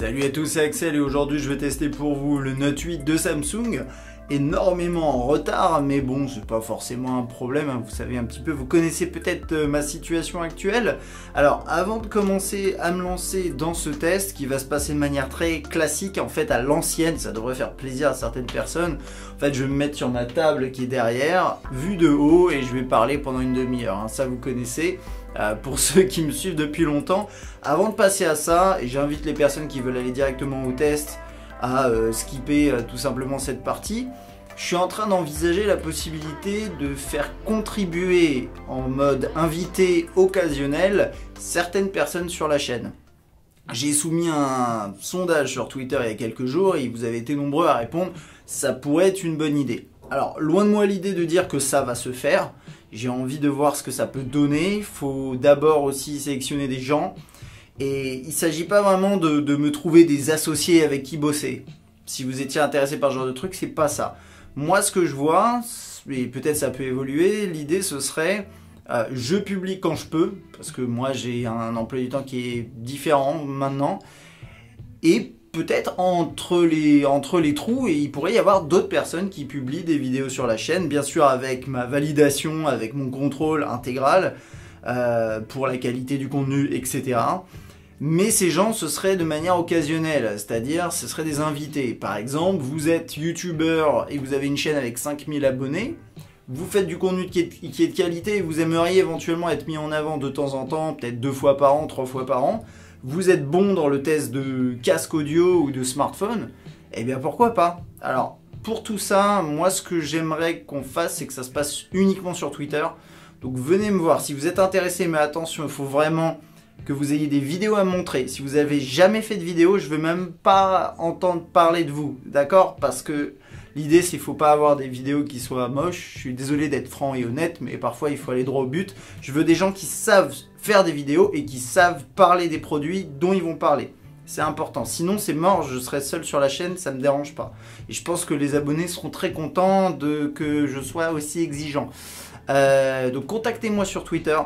Salut à tous, c'est Axel et aujourd'hui je vais tester pour vous le Note 8 de Samsung. Énormément en retard, mais bon, c'est pas forcément un problème, hein. vous savez un petit peu, vous connaissez peut-être euh, ma situation actuelle. Alors, avant de commencer à me lancer dans ce test qui va se passer de manière très classique, en fait à l'ancienne, ça devrait faire plaisir à certaines personnes. En fait, je vais me mettre sur ma table qui est derrière, vue de haut, et je vais parler pendant une demi-heure, hein. ça vous connaissez. Euh, pour ceux qui me suivent depuis longtemps. Avant de passer à ça, et j'invite les personnes qui veulent aller directement au test à euh, skipper euh, tout simplement cette partie. Je suis en train d'envisager la possibilité de faire contribuer en mode invité occasionnel certaines personnes sur la chaîne. J'ai soumis un sondage sur Twitter il y a quelques jours et vous avez été nombreux à répondre, ça pourrait être une bonne idée. Alors, loin de moi l'idée de dire que ça va se faire, j'ai envie de voir ce que ça peut donner. Il faut d'abord aussi sélectionner des gens. Et il ne s'agit pas vraiment de, me trouver des associés avec qui bosser. Si vous étiez intéressé par ce genre de truc, c'est pas ça. Moi, ce que je vois, et peut-être ça peut évoluer, l'idée ce serait euh, je publie quand je peux, parce que moi j'ai un emploi du temps qui est différent maintenant. Et peut-être entre les, entre les trous et il pourrait y avoir d'autres personnes qui publient des vidéos sur la chaîne, bien sûr avec ma validation, avec mon contrôle intégral euh, pour la qualité du contenu, etc. Mais ces gens, ce serait de manière occasionnelle, c'est-à-dire ce seraient des invités. Par exemple, vous êtes youtubeur et vous avez une chaîne avec 5000 abonnés, vous faites du contenu qui est de qualité et vous aimeriez éventuellement être mis en avant de temps en temps, peut-être deux fois par an, trois fois par an vous êtes bon dans le test de casque audio ou de smartphone, eh bien pourquoi pas Alors pour tout ça, moi ce que j'aimerais qu'on fasse, c'est que ça se passe uniquement sur Twitter. Donc venez me voir si vous êtes intéressé, mais attention, il faut vraiment que vous ayez des vidéos à montrer. Si vous n'avez jamais fait de vidéo, je ne veux même pas entendre parler de vous, d'accord Parce que L'idée, c'est qu'il faut pas avoir des vidéos qui soient moches. Je suis désolé d'être franc et honnête, mais parfois il faut aller droit au but. Je veux des gens qui savent faire des vidéos et qui savent parler des produits dont ils vont parler. C'est important. Sinon, c'est mort, je serai seul sur la chaîne, ça ne me dérange pas. Et je pense que les abonnés seront très contents de que je sois aussi exigeant. Euh, donc contactez-moi sur Twitter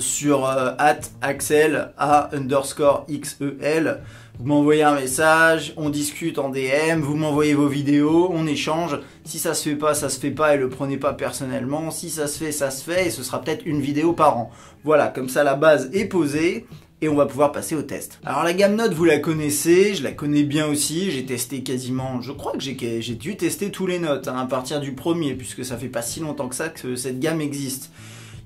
sur euh, at axel a underscore xel vous m'envoyez un message, on discute en DM, vous m'envoyez vos vidéos, on échange. Si ça se fait pas, ça se fait pas et le prenez pas personnellement. Si ça se fait, ça se fait et ce sera peut-être une vidéo par an. Voilà, comme ça la base est posée et on va pouvoir passer au test. Alors la gamme note, vous la connaissez, je la connais bien aussi, j'ai testé quasiment, je crois que j'ai dû tester tous les notes hein, à partir du premier puisque ça fait pas si longtemps que ça que cette gamme existe.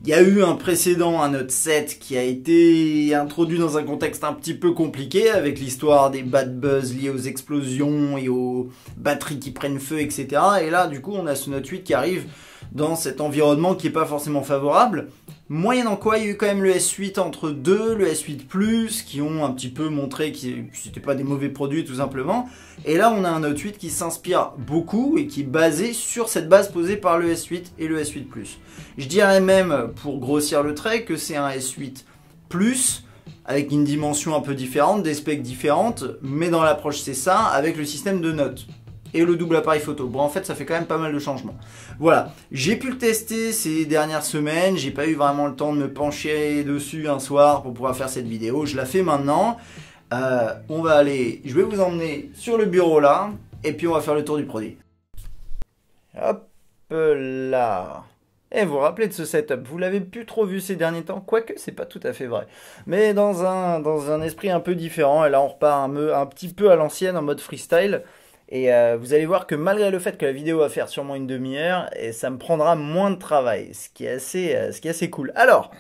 Il y a eu un précédent, un Note 7, qui a été introduit dans un contexte un petit peu compliqué avec l'histoire des bad buzz liés aux explosions et aux batteries qui prennent feu, etc. Et là, du coup, on a ce note 8 qui arrive dans cet environnement qui n'est pas forcément favorable. Moyennant quoi, il y a eu quand même le S8 entre deux, le S8 Plus, qui ont un petit peu montré que c'était pas des mauvais produits tout simplement. Et là, on a un Note 8 qui s'inspire beaucoup et qui est basé sur cette base posée par le S8 et le S8 Plus. Je dirais même, pour grossir le trait, que c'est un S8 Plus avec une dimension un peu différente, des specs différentes, mais dans l'approche c'est ça, avec le système de notes et le double appareil photo. Bon, en fait, ça fait quand même pas mal de changements. Voilà, j'ai pu le tester ces dernières semaines, j'ai pas eu vraiment le temps de me pencher dessus un soir pour pouvoir faire cette vidéo, je la fais maintenant. Euh, on va aller, je vais vous emmener sur le bureau là, et puis on va faire le tour du produit. Hop là et vous vous rappelez de ce setup, vous l'avez plus trop vu ces derniers temps, quoique c'est pas tout à fait vrai. Mais dans un, dans un esprit un peu différent, et là on repart un petit peu à l'ancienne en mode freestyle, et euh, vous allez voir que malgré le fait que la vidéo va faire sûrement une demi-heure, et ça me prendra moins de travail, ce qui est assez, euh, ce qui est assez cool. Alors,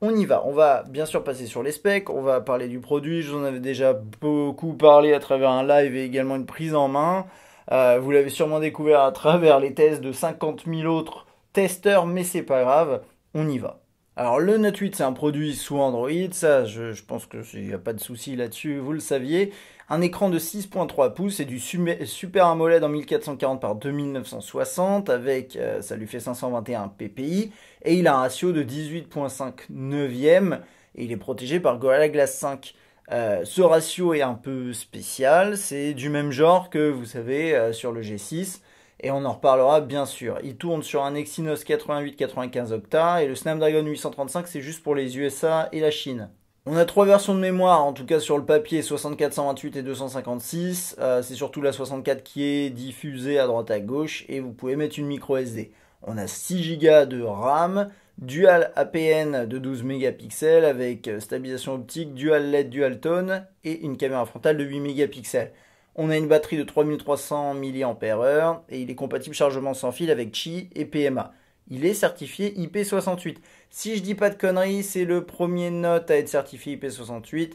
on y va. On va bien sûr passer sur les specs, on va parler du produit. Je vous en avais déjà beaucoup parlé à travers un live et également une prise en main. Euh, vous l'avez sûrement découvert à travers les tests de 50 000 autres testeurs, mais c'est pas grave, on y va. Alors le Note 8 c'est un produit sous Android, ça je, pense qu'il n'y a pas de souci là-dessus, vous le saviez. Un écran de 6.3 pouces et du Super AMOLED en 1440 par 2960 avec euh, ça lui fait 521 ppi et il a un ratio de 18.5 neuvième et il est protégé par Gorilla Glass 5. Euh, ce ratio est un peu spécial, c'est du même genre que vous savez euh, sur le G6 et on en reparlera bien sûr. Il tourne sur un Exynos 88 octa et le Snapdragon 835 c'est juste pour les USA et la Chine. On a trois versions de mémoire, en tout cas sur le papier 6428 et 256. Euh, c'est surtout la 64 qui est diffusée à droite à gauche et vous pouvez mettre une micro SD. On a 6 Go de RAM, dual APN de 12 mégapixels avec stabilisation optique, dual LED, dual tone et une caméra frontale de 8 mégapixels. On a une batterie de 3300 mAh et il est compatible chargement sans fil avec Qi et PMA. Il est certifié IP68. Si je dis pas de conneries, c'est le premier note à être certifié IP68.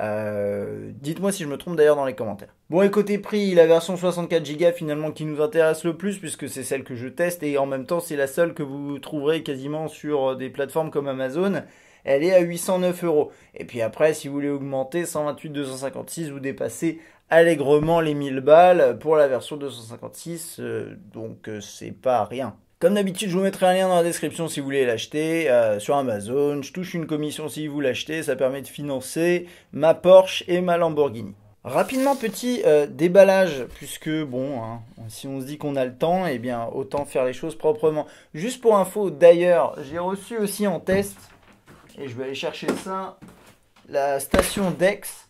Euh, dites-moi si je me trompe d'ailleurs dans les commentaires. Bon et côté prix, la version 64Go finalement qui nous intéresse le plus puisque c'est celle que je teste et en même temps c'est la seule que vous trouverez quasiment sur euh, des plateformes comme Amazon. Elle est à 809 euros. Et puis après, si vous voulez augmenter 128, 256, vous dépasser, allègrement les 1000 balles pour la version 256, euh, donc euh, c'est pas rien. Comme d'habitude, je vous mettrai un lien dans la description si vous voulez l'acheter euh, sur Amazon. Je touche une commission si vous l'achetez, ça permet de financer ma Porsche et ma Lamborghini. Rapidement, petit déballage, puisque bon, hein, si on se dit qu'on a le temps, et eh bien autant faire les choses proprement. Juste pour info, d'ailleurs, j'ai reçu aussi en test, et je vais aller chercher ça, la station Dex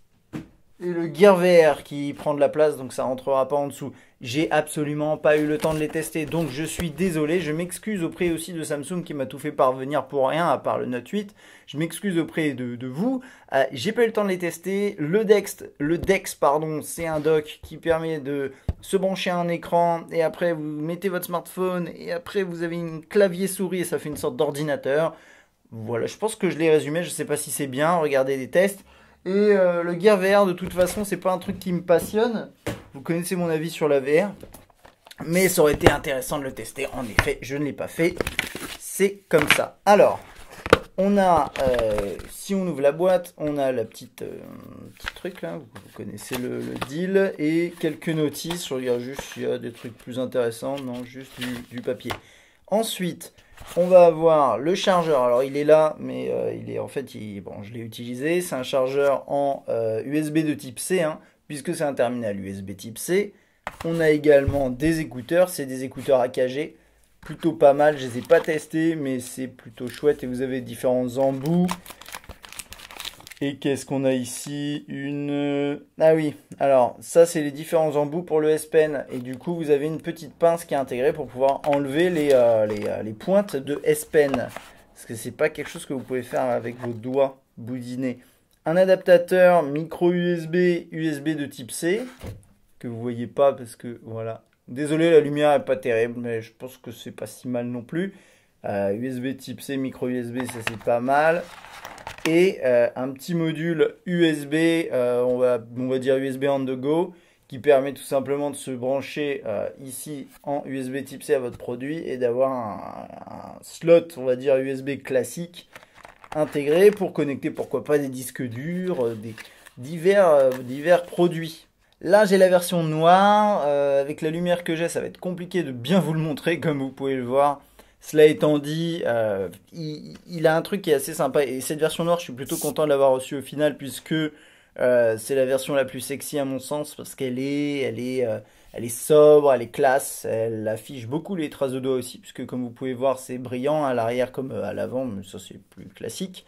le Gear VR qui prend de la place, donc ça rentrera pas en dessous. J'ai absolument pas eu le temps de les tester, donc je suis désolé. Je m'excuse auprès aussi de Samsung qui m'a tout fait parvenir pour rien, à part le Note 8. Je m'excuse auprès de, vous. Euh, j'ai pas eu le temps de les tester. Le Dex, le Dex pardon, c'est un dock qui permet de se brancher à un écran et après vous mettez votre smartphone et après vous avez une clavier souris et ça fait une sorte d'ordinateur. Voilà, je pense que je l'ai résumé. Je sais pas si c'est bien. Regardez des tests. Et euh, le Gear VR, de toute façon, c'est pas un truc qui me passionne. Vous connaissez mon avis sur la VR. Mais ça aurait été intéressant de le tester. En effet, je ne l'ai pas fait. C'est comme ça. Alors, on a, euh, si on ouvre la boîte, on a la petite euh, petit truc là. Vous, connaissez le, deal et quelques notices. Je regarde juste s'il y a des trucs plus intéressants. Non, juste du papier. Ensuite, on va avoir le chargeur. Alors il est là, mais euh, il est en fait, bon, je l'ai utilisé. C'est un chargeur en USB euh, de type C, hein, puisque c'est un terminal USB type C. On a également des écouteurs. C'est des écouteurs AKG, plutôt pas mal. Je les ai pas testés, mais c'est plutôt chouette. Et vous avez différents embouts. Et qu'est-ce qu'on a ici Une... Euh, ah oui, alors ça c'est les différents embouts pour le S Pen. Et du coup vous avez une petite pince qui est intégrée pour pouvoir enlever les, euh, euh, les, pointes de S Pen. Parce que c'est pas quelque chose que vous pouvez faire avec vos doigts boudinés. Un adaptateur micro USB, USB de type C. Que vous voyez pas parce que voilà. Désolé la lumière n'est pas terrible mais je pense que c'est pas si mal non plus. USB type C, micro USB ça c'est pas mal et euh, un petit module USB, euh, on, va, on, va, dire USB on the go, qui permet tout simplement de se brancher euh, ici en USB type C à votre produit et d'avoir un, un, slot, on va dire USB classique intégré pour connecter pourquoi pas des disques durs, des divers, divers produits. Là j'ai la version noire, avec la lumière que j'ai ça va être compliqué de bien vous le montrer comme vous pouvez le voir. Cela étant dit, euh, il, a un truc qui est assez sympa. Et cette version noire, je suis plutôt content de l'avoir reçue au final, puisque euh, c'est la version la plus sexy à mon sens, parce qu'elle est, elle est, euh, elle est sobre, elle est classe, elle affiche beaucoup les traces de doigts aussi, puisque comme vous pouvez voir, c'est brillant à l'arrière comme à l'avant, mais ça c'est plus classique.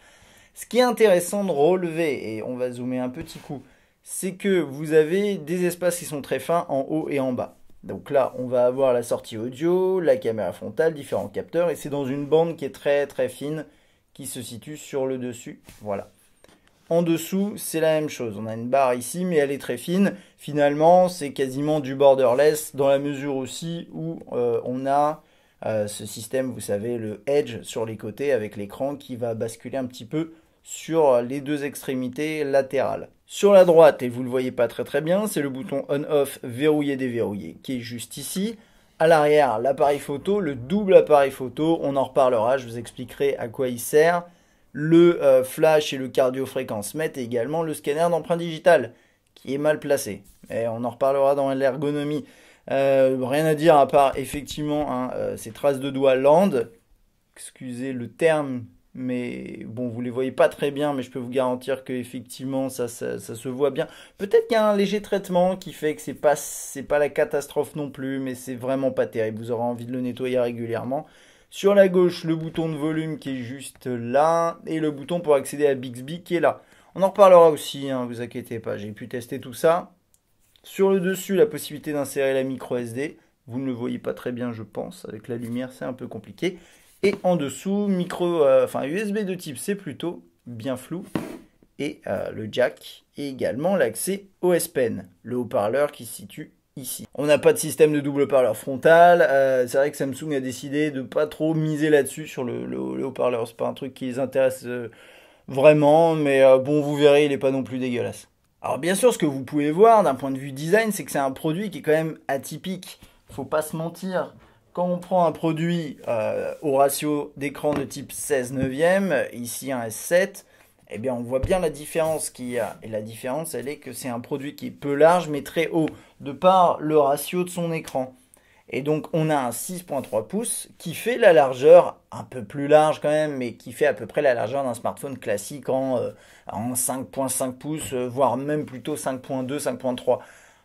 Ce qui est intéressant de relever, et on va zoomer un petit coup, c'est que vous avez des espaces qui sont très fins en haut et en bas. Donc là, on va avoir la sortie audio, la caméra frontale, différents capteurs, et c'est dans une bande qui est très très fine, qui se situe sur le dessus. Voilà. En dessous, c'est la même chose. On a une barre ici, mais elle est très fine. Finalement, c'est quasiment du borderless, dans la mesure aussi où euh, on a euh, ce système, vous savez, le edge sur les côtés avec l'écran qui va basculer un petit peu sur les deux extrémités latérales. Sur la droite, et vous ne le voyez pas très très bien, c'est le bouton on-off verrouiller déverrouiller qui est juste ici. À l'arrière, l'appareil photo, le double appareil photo, on en reparlera, je vous expliquerai à quoi il sert. Le euh, flash et le cardiofréquence-mètre et également le scanner d'empreintes digitales, qui est mal placé. Et on en reparlera dans l'ergonomie. Euh, rien à dire à part effectivement hein, euh, ces traces de doigts land. Excusez le terme mais bon, vous les voyez pas très bien, mais je peux vous garantir que effectivement ça, ça, se voit bien. Peut-être qu'il y a un léger traitement qui fait que c'est pas c'est pas la catastrophe non plus, mais c'est vraiment pas terrible. Vous aurez envie de le nettoyer régulièrement. Sur la gauche, le bouton de volume qui est juste là, et le bouton pour accéder à Bixby qui est là. On en reparlera aussi, hein, vous inquiétez pas, j'ai pu tester tout ça. Sur le dessus, la possibilité d'insérer la micro SD. Vous ne le voyez pas très bien, je pense. Avec la lumière, c'est un peu compliqué. Et en dessous, micro, euh, enfin USB de type C plutôt, bien flou. Et euh, le jack et également l'accès s Pen, le haut-parleur qui se situe ici. On n'a pas de système de double parleur frontal. Euh, c'est vrai que Samsung a décidé de pas trop miser là-dessus sur le, haut-parleur. C'est pas un truc qui les intéresse vraiment, mais bon, vous verrez, il n'est pas non plus dégueulasse. Alors bien sûr, ce que vous pouvez voir d'un point de vue design, c'est que c'est un produit qui est quand même atypique. Faut pas se mentir on prend un produit euh, au ratio d'écran de type 16 neuvième, ici un S7, eh bien on voit bien la différence qu'il y a. Et la différence, elle est que c'est un produit qui est peu large mais très haut, de par le ratio de son écran. Et donc on a un 6.3 pouces qui fait la largeur, un peu plus large quand même, mais qui fait à peu près la largeur d'un smartphone classique en, euh, en 5.5 pouces, euh, voire même plutôt 5.2, 5.3.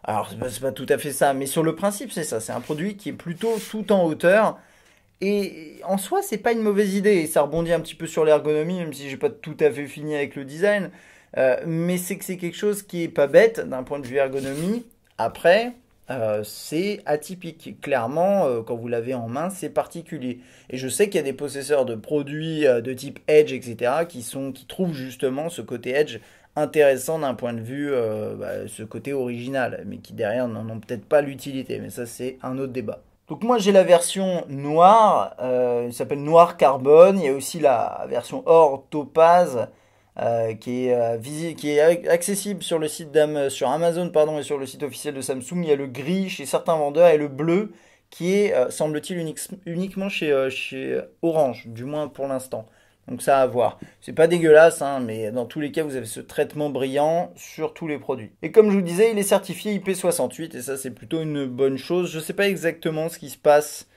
Alors, ce n'est pas tout à fait ça, mais sur le principe, c'est ça. C'est un produit qui est plutôt tout en hauteur. Et en soi, c'est pas une mauvaise idée. Et ça rebondit un petit peu sur l'ergonomie, même si j'ai pas tout à fait fini avec le design. Euh, mais c'est que c'est quelque chose qui est pas bête d'un point de vue ergonomie. Après, euh, c'est atypique. Clairement, euh, quand vous l'avez en main, c'est particulier. Et je sais qu'il y a des possesseurs de produits de type Edge, etc., qui, sont, qui trouvent justement ce côté Edge intéressant d'un point de vue euh, bah, ce côté original, mais qui derrière n'en ont peut-être pas l'utilité. Mais ça, c'est un autre débat. Donc moi j'ai la version noire, euh, il s'appelle noir carbone. Il y a aussi la version or topaze euh, qui, est, euh, qui est accessible sur le site sur Amazon pardon et sur le site officiel de Samsung. Il y a le gris chez certains vendeurs et le bleu qui est semble-t-il uniquement chez, chez Orange, du moins pour l'instant. Donc ça à voir. C'est pas dégueulasse, hein, mais dans tous les cas, vous avez ce traitement brillant sur tous les produits. Et comme je vous disais, il est certifié IP68 et ça c'est plutôt une bonne chose. Je ne sais pas exactement ce qui se passe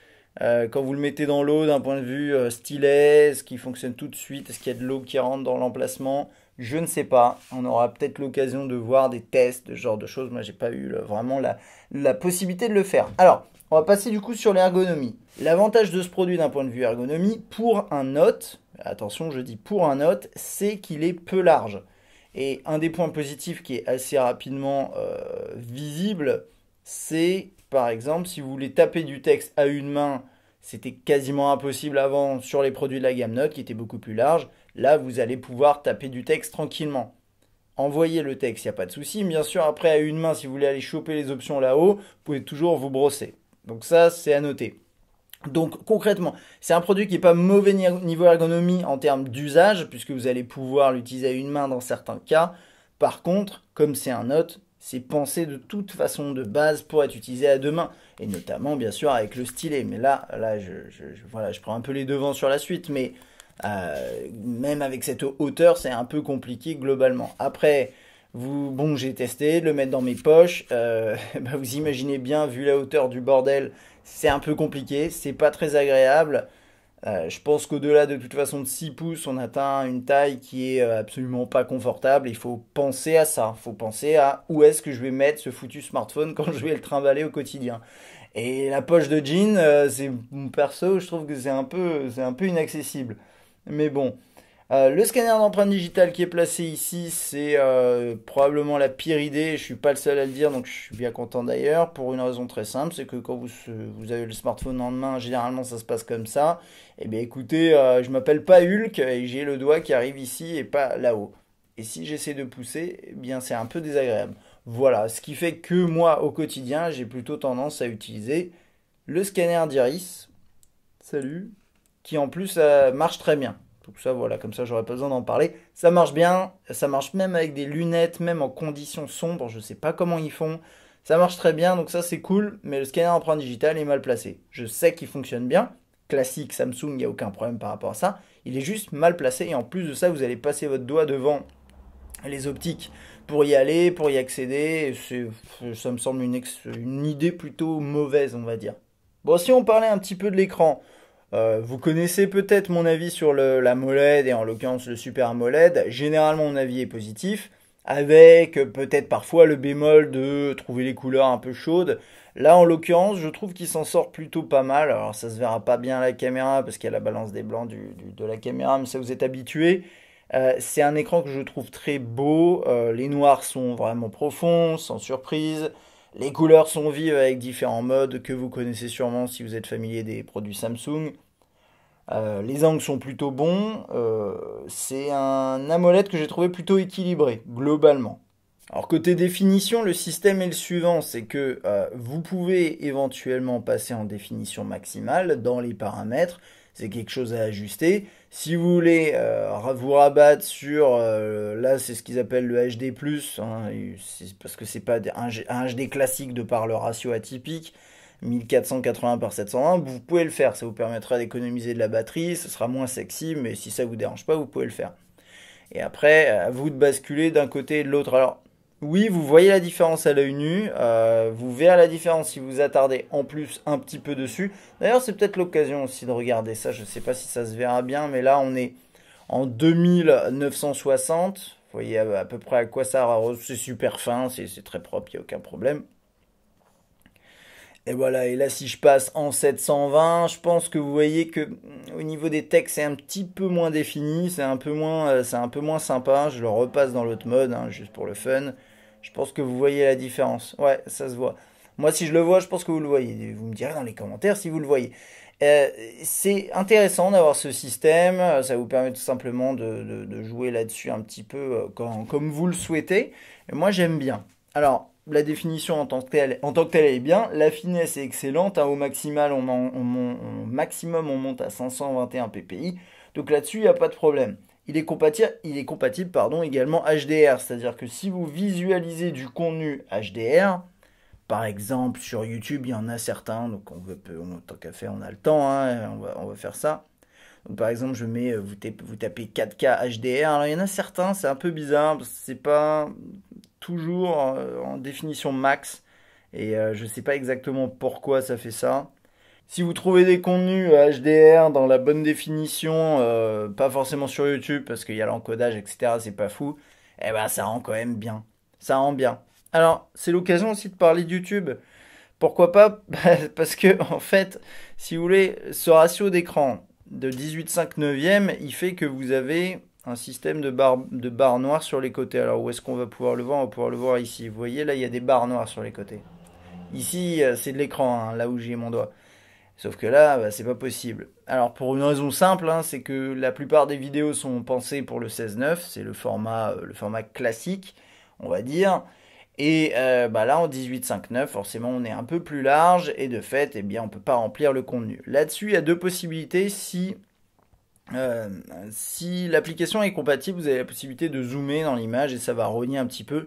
euh, quand vous le mettez dans l'eau d'un point de vue stylé. Euh, stylet, est-ce qu'il fonctionne tout de suite, est-ce qu'il y a de l'eau qui rentre dans l'emplacement. Je ne sais pas. On aura peut-être l'occasion de voir des tests, ce genre de choses. Moi, je n'ai pas eu vraiment la, la possibilité de le faire. Alors, on va passer du coup sur l'ergonomie. L'avantage de ce produit d'un point de vue ergonomie, pour un note, attention, je dis pour un note, c'est qu'il est peu large. Et un des points positifs qui est assez rapidement euh, visible, c'est par exemple si vous voulez taper du texte à une main, c'était quasiment impossible avant sur les produits de la gamme Note qui étaient beaucoup plus larges. Là, vous allez pouvoir taper du texte tranquillement. Envoyez le texte, il n'y a pas de souci. Bien sûr, après à une main, si vous voulez aller choper les options là-haut, vous pouvez toujours vous brosser. Donc ça, c'est à noter. Donc concrètement, c'est un produit qui n'est pas mauvais niveau ergonomie en termes d'usage, puisque vous allez pouvoir l'utiliser à une main dans certains cas. Par contre, comme c'est un note, c'est pensé de toute façon de base pour être utilisé à deux mains, et notamment bien sûr avec le stylet. Mais là, là, je, voilà, je prends un peu les devants sur la suite, mais euh, même avec cette hauteur, c'est un peu compliqué globalement. Après, vous, bon, j'ai testé, le mettre dans mes poches. Euh, bah, vous imaginez bien, vu la hauteur du bordel, c'est un peu compliqué, c'est pas très agréable. Euh, je pense qu'au-delà de toute façon de 6 pouces, on atteint une taille qui est euh, absolument pas confortable. Il faut penser à ça. Il faut penser à où est-ce que je vais mettre ce foutu smartphone quand je vais le trimballer au quotidien. Et la poche de jean, euh, c'est mon perso, je trouve que c'est un peu, c'est un peu inaccessible. Mais bon, euh, le scanner d'empreintes digitales qui est placé ici, c'est euh, probablement la pire idée. Je suis pas le seul à le dire, donc je suis bien content d'ailleurs. Pour une raison très simple, c'est que quand vous, avez le smartphone en main, généralement ça se passe comme ça. Eh bien écoutez, euh, je m'appelle pas Hulk et j'ai le doigt qui arrive ici et pas là-haut. Et si j'essaie de pousser, eh bien c'est un peu désagréable. Voilà, ce qui fait que moi au quotidien, j'ai plutôt tendance à utiliser le scanner d'iris. Salut, qui en plus marche très bien. Donc ça, voilà, comme ça, j'aurais pas besoin d'en parler. Ça marche bien, ça marche même avec des lunettes, même en conditions sombres, je sais pas comment ils font. Ça marche très bien, donc ça c'est cool, mais le scanner empreinte digitale est mal placé. Je sais qu'il fonctionne bien, classique Samsung, il n'y a aucun problème par rapport à ça. Il est juste mal placé et en plus de ça, vous allez passer votre doigt devant les optiques pour y aller, pour y accéder. Ça me semble une idée plutôt mauvaise, on va dire. Bon, si on parlait un petit peu de l'écran, euh, vous connaissez peut-être mon avis sur la MOLED et en l'occurrence le Super AMOLED. Généralement, mon avis est positif, avec peut-être parfois le bémol de trouver les couleurs un peu chaudes. Là, en l'occurrence, je trouve qu'il s'en sort plutôt pas mal. Alors, ça se verra pas bien à la caméra parce qu'il y a la balance des blancs de la caméra, mais ça vous êtes habitué. Euh, c'est un écran que je trouve très beau. Euh, les noirs sont vraiment profonds, sans surprise. Les couleurs sont vives avec différents modes que vous connaissez sûrement si vous êtes familier des produits Samsung. Euh, les angles sont plutôt bons. Euh, c'est un AMOLED que j'ai trouvé plutôt équilibré, globalement. Alors côté définition, le système est le suivant, c'est que euh, vous pouvez éventuellement passer en définition maximale dans les paramètres, c'est quelque chose à ajuster. Si vous voulez euh, vous rabattre sur, euh, là c'est ce qu'ils appellent le HD+, hein, parce que c'est pas un, HD classique de par le ratio atypique, 1480 par 720, vous pouvez le faire, ça vous permettra d'économiser de la batterie, ce sera moins sexy, mais si ça vous dérange pas, vous pouvez le faire. Et après, à vous de basculer d'un côté et de l'autre. Alors, oui, vous voyez la différence à l'œil nu. Euh, vous verrez la différence si vous attardez en plus un petit peu dessus. D'ailleurs, c'est peut-être l'occasion aussi de regarder ça. Je ne sais pas si ça se verra bien, mais là, on est en 2960. Vous voyez à peu près à quoi ça C'est super fin, c'est très propre, il n'y a aucun problème. Et voilà, et là si je passe en 720, je pense que vous voyez que mm, au niveau des textes c'est un petit peu moins défini, c'est un peu moins, euh, un peu moins sympa. Je le repasse dans l'autre mode, hein, juste pour le fun. Je pense que vous voyez la différence. Ouais, ça se voit. Moi, si je le vois, je pense que vous le voyez. Vous me direz dans les commentaires si vous le voyez. Euh, c'est intéressant d'avoir ce système, euh, ça vous permet tout simplement de, de, jouer là-dessus un petit peu euh, comme vous le souhaitez. moi j'aime bien. Alors, la définition en tant que telle, en tant que est bien, la finesse est excellente, hein. au maximal on, maximum on monte à 521 ppi, donc là-dessus il n'y a pas de problème il est compatible, il est compatible pardon, également HDR. C'est-à-dire que si vous visualisez du contenu HDR, par exemple sur YouTube, il y en a certains, donc on veut, tant qu'à faire, on a le temps, hein, on, va, faire ça. Donc par exemple, je mets, euh, vous, tapez, 4K HDR. Alors il y en a certains, c'est un peu bizarre, c'est pas toujours euh, en définition max. Et euh, je ne sais pas exactement pourquoi ça fait ça. Si vous trouvez des contenus HDR dans la bonne définition, euh, pas forcément sur YouTube parce qu'il y a l'encodage, etc., c'est pas fou, eh ben ça rend quand même bien. Ça rend bien. Alors, c'est l'occasion aussi de parler de YouTube. Pourquoi pas Parce que, en fait, si vous voulez, ce ratio d'écran de 18,5 9e, il fait que vous avez un système de barres noires sur les côtés. Alors, où est-ce qu'on va pouvoir le voir On va pouvoir le voir ici. Vous voyez, là, il y a des barres noires sur les côtés. Ici, euh, c'est de l'écran, hein, là où j'ai mon doigt. Sauf que là, bah, c'est pas possible. Alors pour une raison simple, hein, c'est que la plupart des vidéos sont pensées pour le 16-9, c'est le format, euh, le format classique, on va dire. Et euh, bah là, en 18.5.9, forcément, on est un peu plus large et de fait, eh bien, on ne peut pas remplir le contenu. Là-dessus, il y a deux possibilités. Si, euh, si l'application est compatible, vous avez la possibilité de zoomer dans l'image et ça va rogner un petit peu.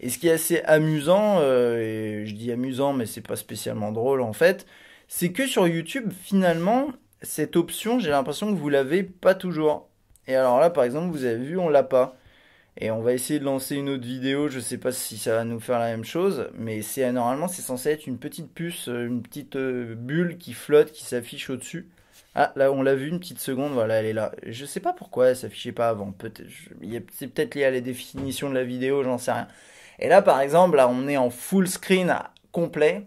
Et ce qui est assez amusant, et je dis amusant, mais c'est pas spécialement drôle en fait, c'est que sur YouTube, finalement, cette option, j'ai l'impression que vous l'avez pas toujours. Et alors là, par exemple, vous avez vu, on l'a pas. Et on va essayer de lancer une autre vidéo, je ne sais pas si ça va nous faire la même chose, mais c'est normalement c'est censé être une petite puce, euh, une petite euh, bulle qui flotte, qui s'affiche au-dessus. Ah, là on l'a vu une petite seconde, voilà, elle est là. Je ne sais pas pourquoi elle s'affichait pas avant, peut c'est peut-être lié à la définition de la vidéo, j'en sais rien. Et là par exemple, là on est en full screen complet.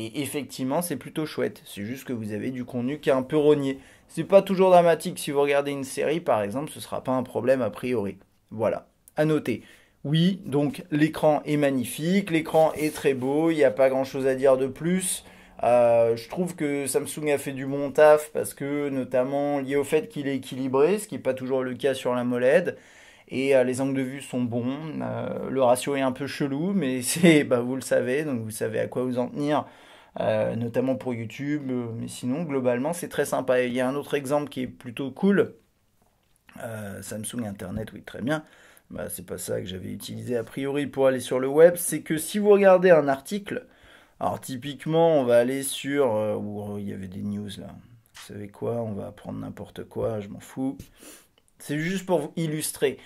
Et effectivement, c'est plutôt chouette. C'est juste que vous avez du contenu qui est un peu rogné. C'est pas toujours dramatique. Si vous regardez une série, par exemple, ce sera pas un problème a priori. Voilà. À noter. Oui, donc l'écran est magnifique, l'écran est très beau, il n'y a pas grand chose à dire de plus. Euh, je trouve que Samsung a fait du bon taf parce que notamment lié au fait qu'il est équilibré, ce qui n'est pas toujours le cas sur la MOLED. Et euh, les angles de vue sont bons, euh, le ratio est un peu chelou, mais c'est, bah, vous le savez, donc vous savez à quoi vous en tenir euh, notamment pour YouTube. Euh, mais sinon, globalement, c'est très sympa. Et il y a un autre exemple qui est plutôt cool. Euh, Samsung Internet, oui, très bien. Bah, c'est pas ça que j'avais utilisé a priori pour aller sur le web. C'est que si vous regardez un article, alors typiquement, on va aller sur. où il y avait des news là. Vous savez quoi On va prendre n'importe quoi, je m'en fous. C'est juste pour vous illustrer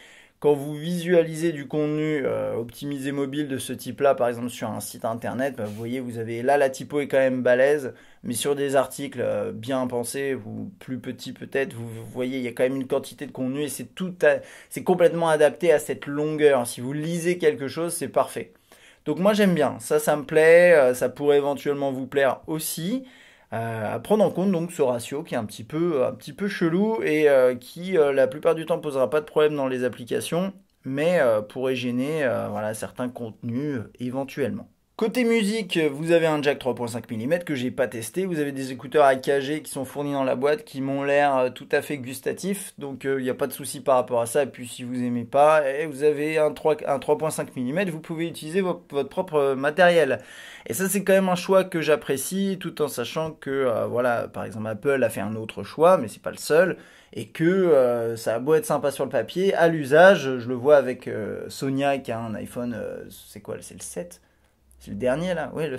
quand vous visualisez du contenu euh, optimisé mobile de ce type-là, par exemple sur un site internet, bah, vous voyez, vous avez là la typo est quand même balèze, mais sur des articles euh, bien pensés ou plus petits peut-être, vous, voyez, il y a quand même une quantité de contenu et c'est c'est complètement adapté à cette longueur. Si vous lisez quelque chose, c'est parfait. Donc moi j'aime bien, ça, ça me plaît, euh, ça pourrait éventuellement vous plaire aussi. Euh, à prendre en compte donc ce ratio qui est un petit peu, un petit peu chelou et euh, qui euh, la plupart du temps posera pas de problème dans les applications mais pourrait gêner voilà, certains contenus éventuellement. Côté musique, vous avez un jack 3.5 mm que j'ai pas testé, vous avez des écouteurs AKG qui sont fournis dans la boîte qui m'ont l'air euh, tout à fait gustatif. donc il euh, n'y a pas de souci par rapport à ça, et puis si vous aimez pas, eh, vous avez un 3.5 mm, vous pouvez utiliser votre propre matériel. Et ça c'est quand même un choix que j'apprécie, tout en sachant que, euh, voilà, par exemple Apple a fait un autre choix, mais c'est pas le seul, et que ça a beau être sympa sur le papier, à l'usage, je le vois avec Sonia qui a un iPhone, c'est quoi, c'est le 7 c'est le dernier là Ouais,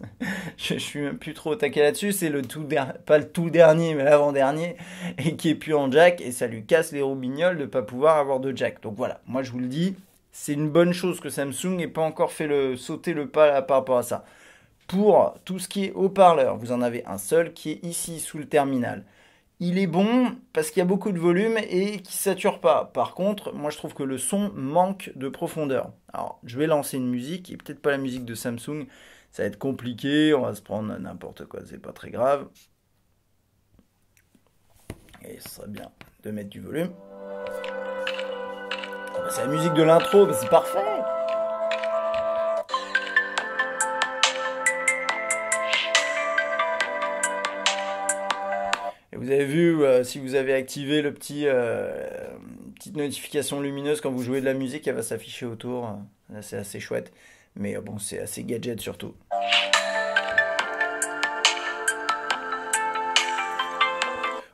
Je, suis même plus trop taqué là-dessus. C'est le tout dernier, pas le tout dernier, mais l'avant-dernier, et qui est plus en jack, et ça lui casse les roubignoles de ne pas pouvoir avoir de jack. Donc voilà, moi je vous le dis, c'est une bonne chose que Samsung n'ait pas encore fait le sauter le pas là, par rapport à ça. Pour tout ce qui est haut-parleur, vous en avez un seul qui est ici sous le terminal il est bon parce qu'il y a beaucoup de volume et qui sature pas. Par contre, moi je trouve que le son manque de profondeur. Alors, je vais lancer une musique et peut-être pas la musique de Samsung, ça va être compliqué, on va se prendre n'importe quoi, c'est pas très grave. Et ce serait bien de mettre du volume. Ah bah, c'est la musique de l'intro, mais c'est parfait. vous avez vu, euh, si vous avez activé le petit euh, petite notification lumineuse quand vous jouez de la musique, elle va s'afficher autour. c'est assez chouette. Mais euh, bon, c'est assez gadget surtout.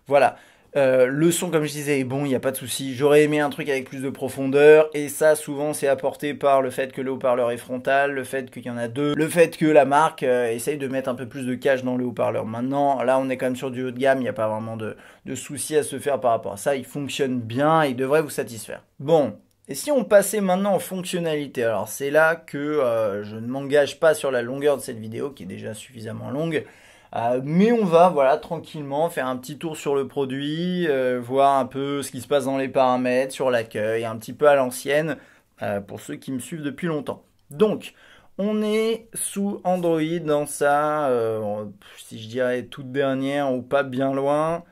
Voilà. Euh, le son, comme je disais, bon, il n'y a pas de souci. J'aurais aimé un truc avec plus de profondeur, et ça, souvent, c'est apporté par le fait que le haut-parleur est frontal, le fait qu'il y en a deux, le fait que la marque euh, essaye de mettre un peu plus de cash dans le haut-parleur. Maintenant, là, on est quand même sur du haut de gamme, il n'y a pas vraiment de, de souci à se faire par rapport à ça. Il fonctionne bien, il devrait vous satisfaire. Bon, et si on passait maintenant aux fonctionnalités, alors c'est là que euh, je ne m'engage pas sur la longueur de cette vidéo qui est déjà suffisamment longue, euh, mais on va voilà tranquillement faire un petit tour sur le produit, euh, voir un peu ce qui se passe dans les paramètres, sur l'accueil, un petit peu à l'ancienne euh, pour ceux qui me suivent depuis longtemps. Donc on est sous Android dans sa, si je dirais toute dernière ou pas bien loin.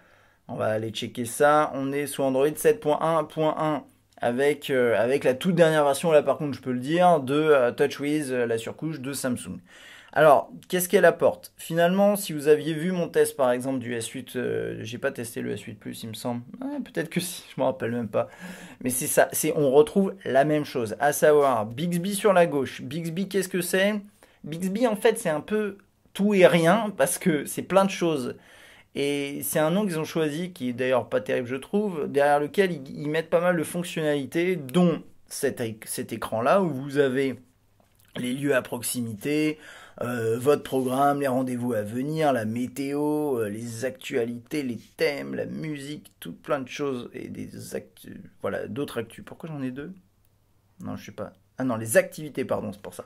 On va aller checker ça. On est sous Android 7.1.1 avec, avec la toute dernière version là par contre je peux le dire de TouchWiz, la surcouche de Samsung. Alors, qu'est-ce qu'elle apporte Finalement, si vous aviez vu mon test par exemple du S8, euh, j'ai pas testé le S8 Plus, il me semble. Peut-être que si, je me rappelle même pas. Mais c'est ça, c'est on retrouve la même chose, à savoir Bixby sur la gauche. Bixby, qu'est-ce que c'est Bixby, en fait, c'est un peu tout et rien parce que c'est plein de choses. Et c'est un nom qu'ils ont choisi, qui est d'ailleurs pas terrible, je trouve, derrière lequel ils, mettent pas mal de fonctionnalités, dont cet écran-là où vous avez les lieux à proximité, euh, votre programme, les rendez-vous à venir, la météo, euh, les actualités, les thèmes, la musique, tout plein de choses et des voilà, d'autres actus. Pourquoi j'en ai deux Non, je sais pas. Ah non, les activités, pardon, c'est pour ça.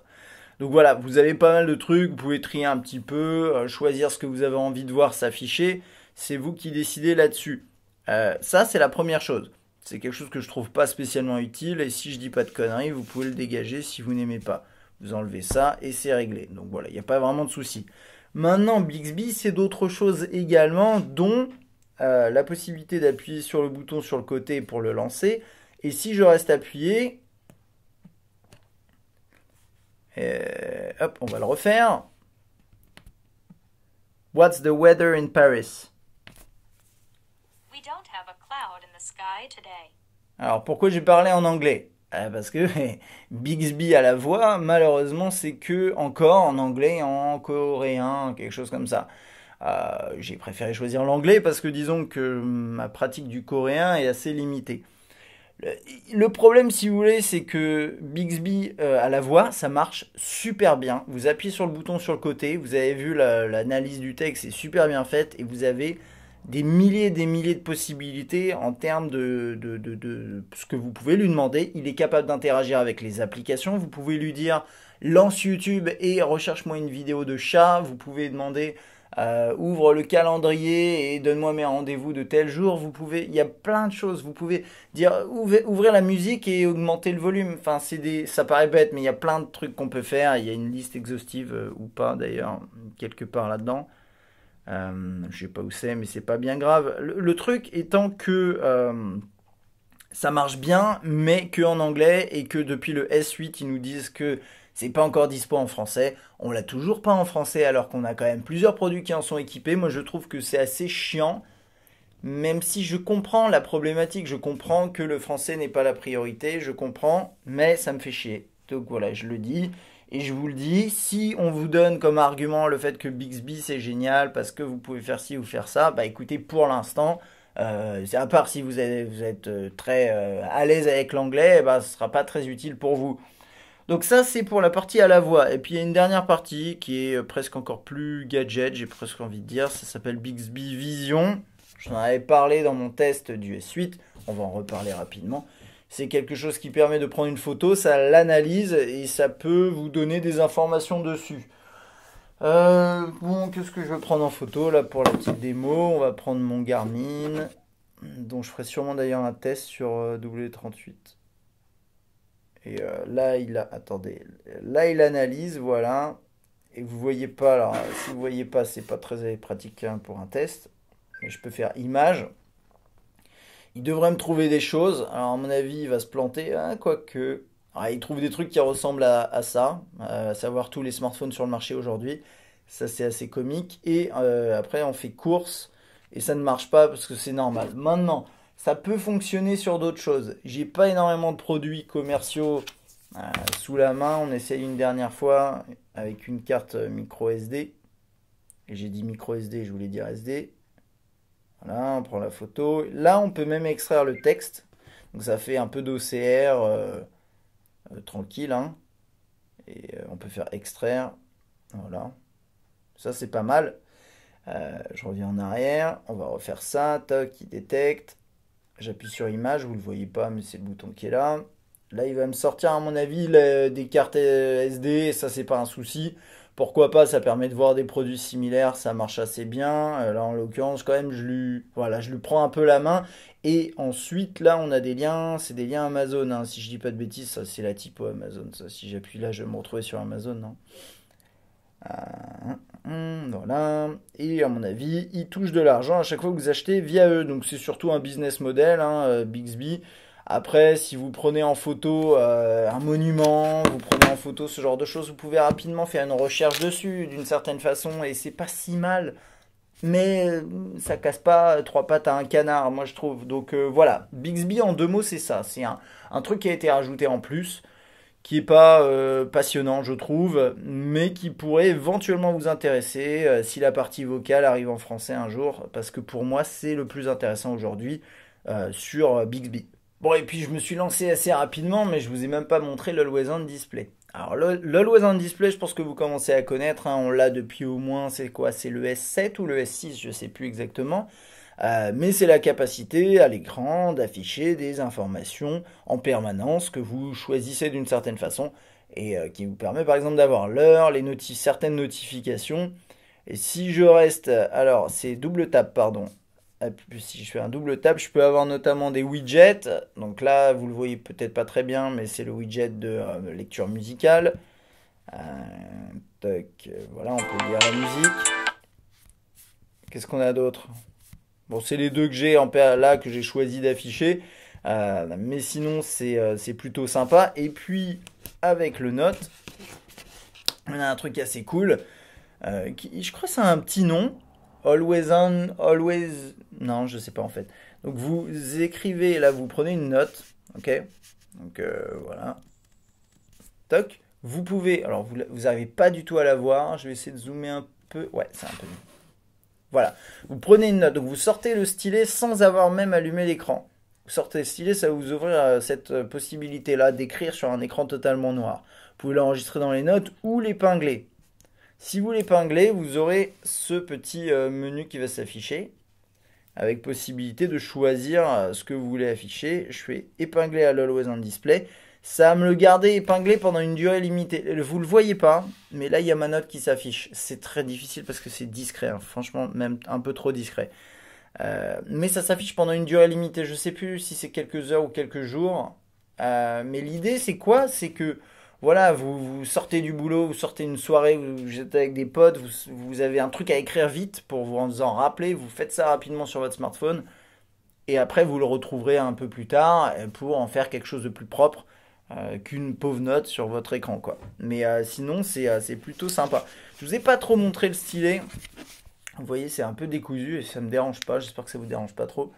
Donc voilà, vous avez pas mal de trucs, vous pouvez trier un petit peu, euh, choisir ce que vous avez envie de voir s'afficher, c'est vous qui décidez là-dessus. ça, c'est la première chose. C'est quelque chose que je trouve pas spécialement utile et si je dis pas de conneries, vous pouvez le dégager si vous n'aimez pas. Vous enlevez ça et c'est réglé. Donc voilà, il n'y a pas vraiment de souci. Maintenant, Bixby, c'est d'autres choses également, dont euh, la possibilité d'appuyer sur le bouton sur le côté pour le lancer. Et si je reste appuyé, euh, hop, on va le refaire. What's the weather in Paris? We don't have a cloud in the sky today. Alors pourquoi j'ai parlé en anglais ah, parce que Bixby à la voix, malheureusement, c'est que encore en anglais, en coréen, quelque chose comme ça. Euh, j'ai préféré choisir l'anglais parce que disons que ma pratique du coréen est assez limitée. Le, problème, si vous voulez, c'est que Bixby euh, à la voix, ça marche super bien. Vous appuyez sur le bouton sur le côté, vous avez vu l'analyse du texte, est super bien faite et vous avez des milliers et des milliers de possibilités en termes de, de, de, ce que vous pouvez lui demander. Il est capable d'interagir avec les applications. Vous pouvez lui dire lance YouTube et recherche-moi une vidéo de chat. Vous pouvez demander euh, ouvre le calendrier et donne-moi mes rendez-vous de tel jour. Vous pouvez, il y a plein de choses. Vous pouvez dire ouvre ouvrir la musique et augmenter le volume. Enfin, c'est des, ça paraît bête, mais il y a plein de trucs qu'on peut faire. Il y a une liste exhaustive euh, ou pas d'ailleurs quelque part là-dedans. Euh, je sais pas où c'est, mais c'est pas bien grave. Le, truc étant que euh, ça marche bien, mais que en anglais et que depuis le S8 ils nous disent que c'est pas encore dispo en français. On l'a toujours pas en français alors qu'on a quand même plusieurs produits qui en sont équipés. Moi je trouve que c'est assez chiant. Même si je comprends la problématique, je comprends que le français n'est pas la priorité, je comprends, mais ça me fait chier. Donc voilà, je le dis. Et je vous le dis, si on vous donne comme argument le fait que Bixby c'est génial parce que vous pouvez faire ci ou faire ça, bah écoutez, pour l'instant, euh, à part si vous êtes, euh, très euh, à l'aise avec l'anglais, eh ben, ce sera pas très utile pour vous. Donc ça, c'est pour la partie à la voix. Et puis il y a une dernière partie qui est presque encore plus gadget, j'ai presque envie de dire. Ça s'appelle Bixby Vision. J'en avais parlé dans mon test du S8. On va en reparler rapidement c'est quelque chose qui permet de prendre une photo, ça l'analyse et ça peut vous donner des informations dessus. Euh, bon, qu'est-ce que je vais prendre en photo là pour la petite démo On va prendre mon Garmin, dont je ferai sûrement d'ailleurs un test sur euh, W38. Et euh, là, il a, attendez, là il analyse, voilà. Et vous voyez pas, alors si vous voyez pas, c'est pas très pratique hein, pour un test. Mais je peux faire image. Il devrait me trouver des choses. Alors, à mon avis, il va se planter. Hein, quoique. Ah, il trouve des trucs qui ressemblent à, ça, euh, à savoir tous les smartphones sur le marché aujourd'hui. Ça, c'est assez comique. Et euh, après, on fait course et ça ne marche pas parce que c'est normal. Maintenant, ça peut fonctionner sur d'autres choses. J'ai pas énormément de produits commerciaux euh, sous la main. On essaye une dernière fois avec une carte micro SD. J'ai dit micro SD, je voulais dire SD on prend la photo. Là, on peut même extraire le texte. Donc ça fait un peu d'OCR euh, euh, tranquille. Hein. Et euh, on peut faire extraire. Voilà. Ça, c'est pas mal. je reviens en arrière. On va refaire ça. Toc, il détecte. J'appuie sur image. Vous ne le voyez pas, mais c'est le bouton qui est là. Là, il va me sortir, à mon avis, des cartes SD. Ça, c'est pas un souci pourquoi pas, ça permet de voir des produits similaires, ça marche assez bien. Euh, là, en l'occurrence, quand même, je lui, voilà, je lui prends un peu la main. Et ensuite, là, on a des liens, c'est des liens Amazon. Hein. Si je dis pas de bêtises, ça, c'est la typo Amazon. Si j'appuie là, je vais me retrouver sur Amazon. Hein. Ah, hum, hum, voilà. Et à mon avis, ils touchent de l'argent à chaque fois que vous achetez via eux. Donc, c'est surtout un business model, hein, euh, Bixby. Après, si vous prenez en photo euh, un monument, vous prenez en photo ce genre de choses, vous pouvez rapidement faire une recherche dessus d'une certaine façon et c'est pas si mal. Mais euh, ça casse pas trois pattes à un canard, moi je trouve. Donc euh, voilà, Bixby en deux mots, c'est ça. C'est un, truc qui a été rajouté en plus, qui n'est pas passionnant, je trouve, mais qui pourrait éventuellement vous intéresser si la partie vocale arrive en français un jour, parce que pour moi, c'est le plus intéressant aujourd'hui sur Bixby. Bon, et puis je me suis lancé assez rapidement, mais je vous ai même pas montré le Loisin Display. Alors, le, le Display, je pense que vous commencez à connaître. Hein. on l'a depuis au moins, c'est quoi C'est le S7 ou le S6, je sais plus exactement. Euh, mais c'est la capacité à l'écran d'afficher des informations en permanence que vous choisissez d'une certaine façon et euh, qui vous permet par exemple d'avoir l'heure, les certaines notifications. Et si je reste, alors c'est double tap, pardon, ah, si je fais un double tap, je peux avoir notamment des widgets. Donc là, vous le voyez peut-être pas très bien, mais c'est le widget de euh, lecture musicale. Euh, euh, voilà, on peut lire la musique. Qu'est-ce qu'on a d'autre Bon, c'est les deux que j'ai en là que j'ai choisi d'afficher. mais sinon, c'est plutôt sympa. Et puis, avec le note, on a un truc assez cool. je crois que ça a un petit nom always on, always. Non, je sais pas en fait. Donc vous écrivez, là vous prenez une note, ok Donc euh, voilà. Toc. Vous pouvez, alors vous n'arrivez pas du tout à la voir, je vais essayer de zoomer un peu. Ouais, c'est un peu Voilà. Vous prenez une note, donc vous sortez le stylet sans avoir même allumé l'écran. Vous sortez le stylet, ça va vous ouvrir euh, cette euh, possibilité-là d'écrire sur un écran totalement noir. Vous pouvez l'enregistrer dans les notes ou l'épingler. Si vous l'épinglez, vous aurez ce petit euh, menu qui va s'afficher avec possibilité de choisir euh, ce que vous voulez afficher. Je fais épingler à l'Always on Display. Ça va me le garder épinglé pendant une durée limitée. Euh, vous le voyez pas, mais là il y a ma note qui s'affiche. C'est très difficile parce que c'est discret, hein. franchement même un peu trop discret. mais ça s'affiche pendant une durée limitée. Je sais plus si c'est quelques heures ou quelques jours. mais l'idée c'est quoi C'est que voilà, vous, vous, sortez du boulot, vous sortez une soirée, vous êtes avec des potes, vous, avez un truc à écrire vite pour vous en, rappeler, vous faites ça rapidement sur votre smartphone et après vous le retrouverez un peu plus tard euh, pour en faire quelque chose de plus propre euh, qu'une pauvre note sur votre écran quoi. Mais euh, sinon c'est plutôt sympa. Je vous ai pas trop montré le stylet. Vous voyez c'est un peu décousu et ça me dérange pas, j'espère que ça vous dérange pas trop.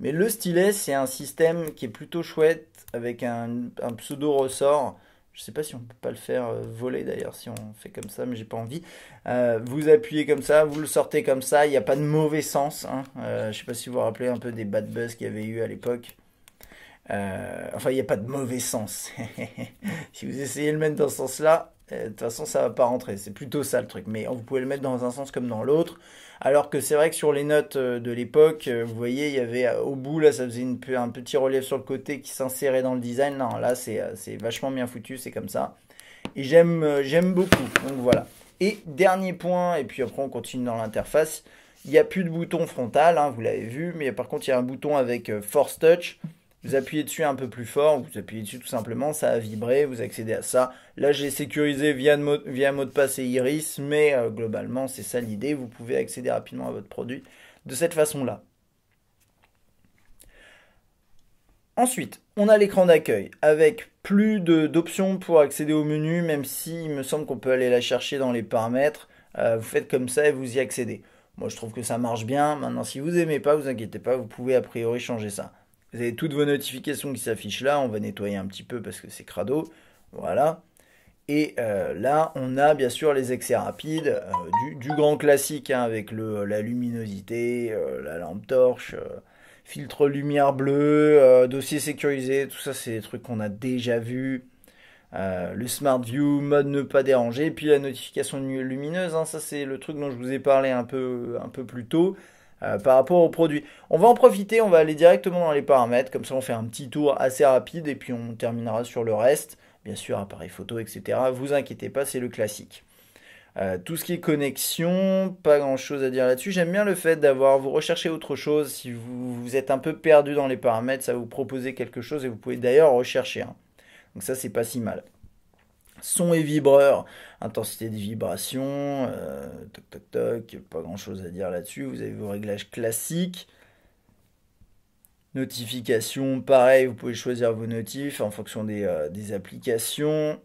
Mais le stylet c'est un système qui est plutôt chouette avec un pseudo ressort je sais pas si on peut pas le faire euh, voler d'ailleurs si on fait comme ça, mais j'ai pas envie. Euh, vous appuyez comme ça, vous le sortez comme ça, il n'y a pas de mauvais sens. Je hein. ne euh, je sais pas si vous vous rappelez un peu des bad buzz qu'il y avait eu à l'époque. enfin, il n'y a pas de mauvais sens. si vous essayez de le mettre dans ce sens-là, de toute façon, ça va pas rentrer. C'est plutôt ça le truc. Mais vous pouvez le mettre dans un sens comme dans l'autre. Alors que c'est vrai que sur les notes euh, de l'époque, euh, vous voyez, il y avait euh, au bout, là, ça faisait un petit relief sur le côté qui s'insérait dans le design. là, c'est vachement bien foutu, c'est comme ça. Et j'aime beaucoup. Donc voilà. Et dernier point, et puis après on continue dans l'interface. Il n'y a plus de bouton frontal, hein, vous l'avez vu, mais par contre il y a un bouton avec Force Touch vous appuyez dessus un peu plus fort, vous appuyez dessus tout simplement, ça a vibré, vous accédez à ça. Là, j'ai sécurisé via, mot, de passe et iris, mais euh, globalement, c'est ça l'idée, vous pouvez accéder rapidement à votre produit de cette façon-là. Ensuite, on a l'écran d'accueil avec plus d'options pour accéder au menu, même si me semble qu'on peut aller la chercher dans les paramètres. Euh, vous faites comme ça et vous y accédez. Moi, je trouve que ça marche bien. Maintenant, si vous n'aimez pas, vous inquiétez pas, vous pouvez a priori changer ça. Vous avez toutes vos notifications qui s'affichent là. On va nettoyer un petit peu parce que c'est crado. Voilà. Et euh, là, on a bien sûr les excès rapides, euh, du, grand classique hein, avec le, euh, la luminosité, la lampe torche, filtre lumière bleue, dossier sécurisé, tout ça c'est des trucs qu'on a déjà vus. le Smart View, mode ne pas déranger, puis la notification lumineuse, hein, ça c'est le truc dont je vous ai parlé un peu, un peu plus tôt. Euh, par rapport au produit. On va en profiter, on va aller directement dans les paramètres, comme ça on fait un petit tour assez rapide et puis on terminera sur le reste. Bien sûr, appareil photo, etc. Vous inquiétez pas, c'est le classique. Euh, tout ce qui est connexion, pas grand chose à dire là-dessus. J'aime bien le fait d'avoir, vous recherchez autre chose. Si vous, vous, êtes un peu perdu dans les paramètres, ça vous proposer quelque chose et vous pouvez d'ailleurs rechercher. Hein. Donc ça, c'est pas si mal. Son et vibreur, intensité des vibrations, euh, toc toc toc, pas grand chose à dire là-dessus. Vous avez vos réglages classiques. Notifications, pareil, vous pouvez choisir vos notifs en fonction des, euh, applications.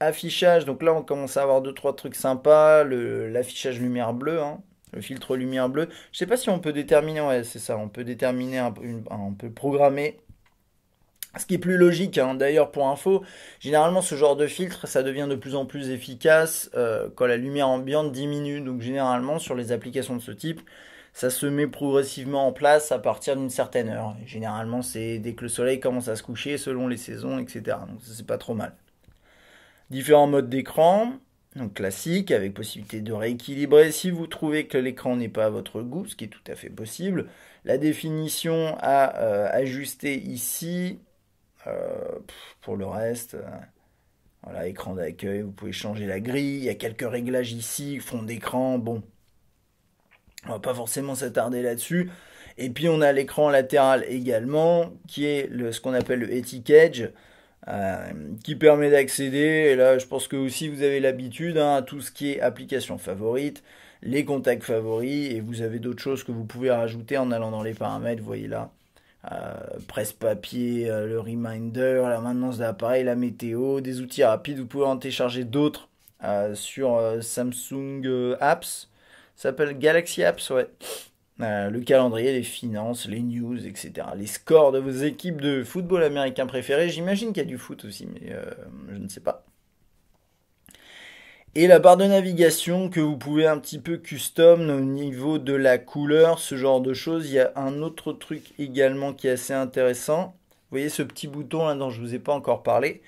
Affichage, donc là on commence à avoir deux, trois trucs sympas. L'affichage lumière bleue, hein, le filtre lumière bleue. Je sais pas si on peut déterminer, c'est ça, on peut déterminer, on peut programmer ce qui est plus logique, hein, d'ailleurs pour info, généralement ce genre de filtre, ça devient de plus en plus efficace euh, quand la lumière ambiante diminue. Donc généralement sur les applications de ce type, ça se met progressivement en place à partir d'une certaine heure. généralement c'est dès que le soleil commence à se coucher selon les saisons, etc. Donc ça c'est pas trop mal. Différents modes d'écran, donc classique, avec possibilité de rééquilibrer si vous trouvez que l'écran n'est pas à votre goût, ce qui est tout à fait possible. La définition à euh, ajuster ici, euh, pour le reste, euh, voilà, écran d'accueil, vous pouvez changer la grille, il y a quelques réglages ici, fond d'écran, bon. On va pas forcément s'attarder là-dessus. Et puis on a l'écran latéral également, qui est le, ce qu'on appelle le euh, qui permet d'accéder, et là je pense que aussi vous avez l'habitude, hein, à tout ce qui est applications favorites, les contacts favoris, et vous avez d'autres choses que vous pouvez rajouter en allant dans les paramètres, vous voyez là, euh, presse-papier, euh, le reminder, la maintenance d'appareil, la météo, des outils rapides. Vous pouvez en télécharger d'autres euh, sur Samsung Apps. Ça s'appelle Galaxy Apps, ouais. le calendrier, les finances, les news, etc. Les scores de vos équipes de football américain préférées. J'imagine qu'il y a du foot aussi, mais je ne sais pas. Et la barre de navigation que vous pouvez un petit peu custom au niveau de la couleur, ce genre de choses. Il y a un autre truc également qui est assez intéressant. Vous voyez ce petit bouton là dont je ne vous ai pas encore parlé.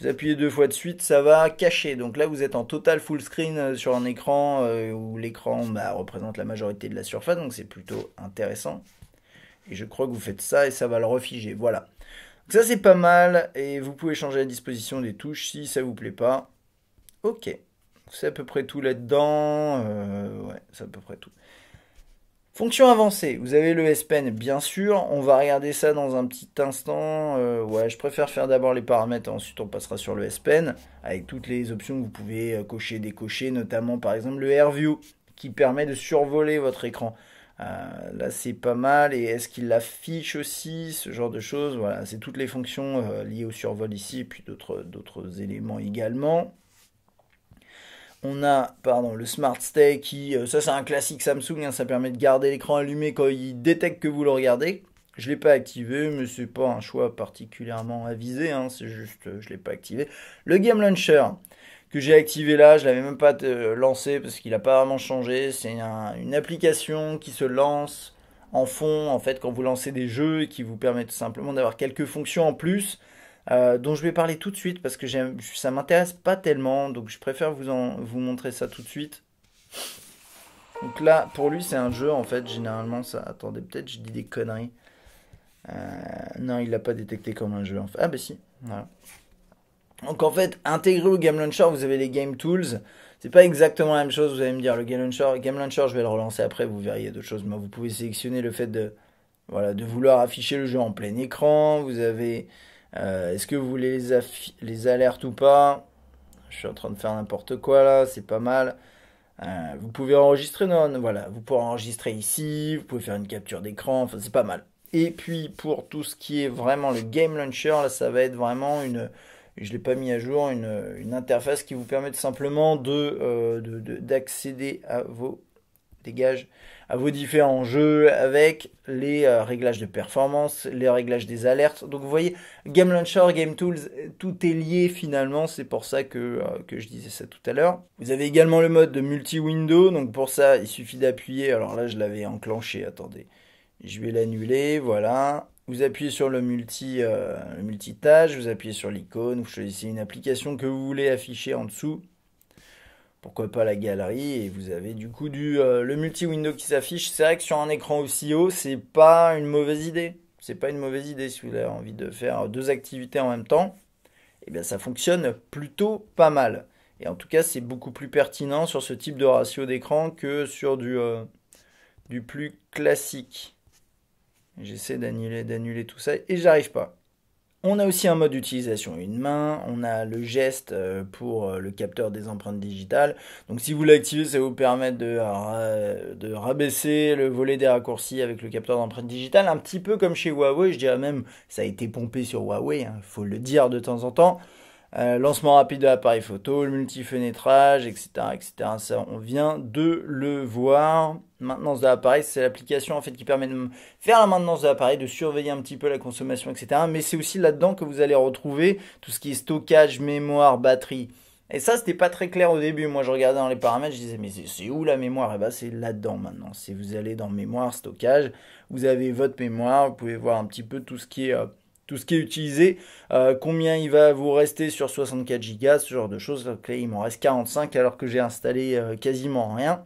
Vous appuyez deux fois de suite, ça va cacher. Donc là, vous êtes en total full screen euh, sur un écran euh, où l'écran bah, représente la majorité de la surface, donc c'est plutôt intéressant. Et je crois que vous faites ça et ça va le refiger. Voilà. Donc ça, c'est pas mal et vous pouvez changer la disposition des touches si ça vous plaît pas. Ok. C'est à peu près tout là-dedans. Euh, ouais, c'est à peu près tout. Fonction avancée, vous avez le S Pen bien sûr, on va regarder ça dans un petit instant. Euh, ouais, je préfère faire d'abord les paramètres, ensuite on passera sur le S Pen avec toutes les options que vous pouvez euh, cocher, décocher, notamment par exemple le AirView qui permet de survoler votre écran. là c'est pas mal et est-ce qu'il l'affiche aussi, ce genre de choses. Voilà, c'est toutes les fonctions liées au survol ici, Et puis d'autres éléments également. On a pardon, le Smart Stay qui, euh, ça c'est un classique Samsung, hein, ça permet de garder l'écran allumé quand il détecte que vous le regardez. Je ne l'ai pas activé, mais c'est pas un choix particulièrement avisé, hein, c'est juste euh, je ne l'ai pas activé. Le Game Launcher que j'ai activé là, je l'avais même pas euh, lancé parce qu'il n'a pas vraiment changé. C'est une application qui se lance en fond, en fait, quand vous lancez des jeux et qui vous permet tout simplement d'avoir quelques fonctions en plus. Euh, dont je vais parler tout de suite parce que ça m'intéresse pas tellement, donc je préfère vous, vous montrer ça tout de suite. Donc là, pour lui, c'est un jeu en fait, généralement ça. Attendez, peut-être j'ai dit des conneries. Euh, non, il l'a pas détecté comme un jeu en fait. Ah, bah si, voilà. Donc en fait, intégré au Game Launcher, vous avez les Game Tools. C'est pas exactement la même chose, vous allez me dire le Game Launcher, Game Launcher, je vais le relancer après, vous verriez d'autres choses. vous pouvez sélectionner le fait de, voilà, de vouloir afficher le jeu en plein écran. Vous avez euh, est-ce que vous voulez les, les alertes ou pas Je suis en train de faire n'importe quoi là, c'est pas mal. Euh, vous pouvez enregistrer, non, voilà, vous pouvez enregistrer ici, vous pouvez faire une capture d'écran, enfin c'est pas mal. Et puis pour tout ce qui est vraiment le game launcher, là ça va être vraiment une, je l'ai pas mis à jour, une, interface qui vous permet simplement euh, de d'accéder à vos dégages à vos différents jeux avec les euh, réglages de performance, les réglages des alertes. Donc vous voyez, Game Launcher, Game Tools, tout est lié finalement, c'est pour ça euh, que, je disais ça tout à l'heure. Vous avez également le mode de multi-window, donc pour ça il suffit d'appuyer, alors là je l'avais enclenché, attendez, je vais l'annuler, voilà. Vous appuyez sur le multi euh, vous appuyez sur l'icône, vous choisissez une application que vous voulez afficher en dessous pourquoi pas la galerie et vous avez du coup du euh, le multi-window qui s'affiche. C'est vrai que sur un écran aussi haut, c'est pas une mauvaise idée. C'est pas une mauvaise idée si vous avez envie de faire deux activités en même temps. Eh bien ça fonctionne plutôt pas mal. Et en tout cas, c'est beaucoup plus pertinent sur ce type de ratio d'écran que sur du, euh, du plus classique. J'essaie d'annuler, d'annuler tout ça et j'arrive pas. On a aussi un mode d'utilisation une main, on a le geste euh, pour euh, le capteur des empreintes digitales. Donc si vous l'activez, ça vous permet de, rabaisser le volet des raccourcis avec le capteur d'empreintes digitales, un petit peu comme chez Huawei, je dirais même ça a été pompé sur Huawei, il hein, faut le dire de temps en temps. Euh, lancement rapide de l'appareil photo, le multifenêtrage, etc., etc. Ça, on vient de le voir. Maintenance de l'appareil, c'est l'application en fait qui permet de faire la maintenance de l'appareil, de surveiller un petit peu la consommation, etc. Mais c'est aussi là-dedans que vous allez retrouver tout ce qui est stockage, mémoire, batterie. Et ça, c'était pas très clair au début. Moi, je regardais dans les paramètres, je disais, mais c'est où la mémoire Et eh bah, ben, c'est là-dedans maintenant. Si vous allez dans mémoire, stockage, vous avez votre mémoire, vous pouvez voir un petit peu tout ce qui est euh, tout ce qui est utilisé, euh, combien il va vous rester sur 64 Go, ce genre de choses. là, il m'en reste 45 alors que j'ai installé euh, quasiment rien.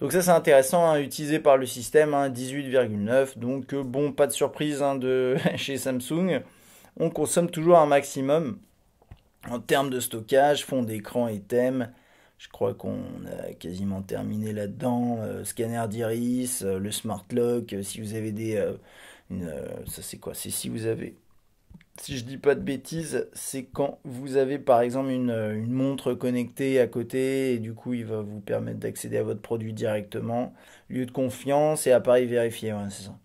Donc ça c'est intéressant, hein, utilisé par le système 18,9. Hein, Donc euh, bon, pas de surprise hein, de chez Samsung. On consomme toujours un maximum en termes de stockage, fond d'écran et thème. Je crois qu'on a quasiment terminé là-dedans. scanner d'iris, le smart lock, si vous avez des euh, ça c'est quoi C'est si vous avez, si je dis pas de bêtises, c'est quand vous avez par exemple euh, une, montre connectée à côté et du coup il va vous permettre d'accéder à votre produit directement. Lieu de confiance et appareil vérifié, ouais, c'est ça.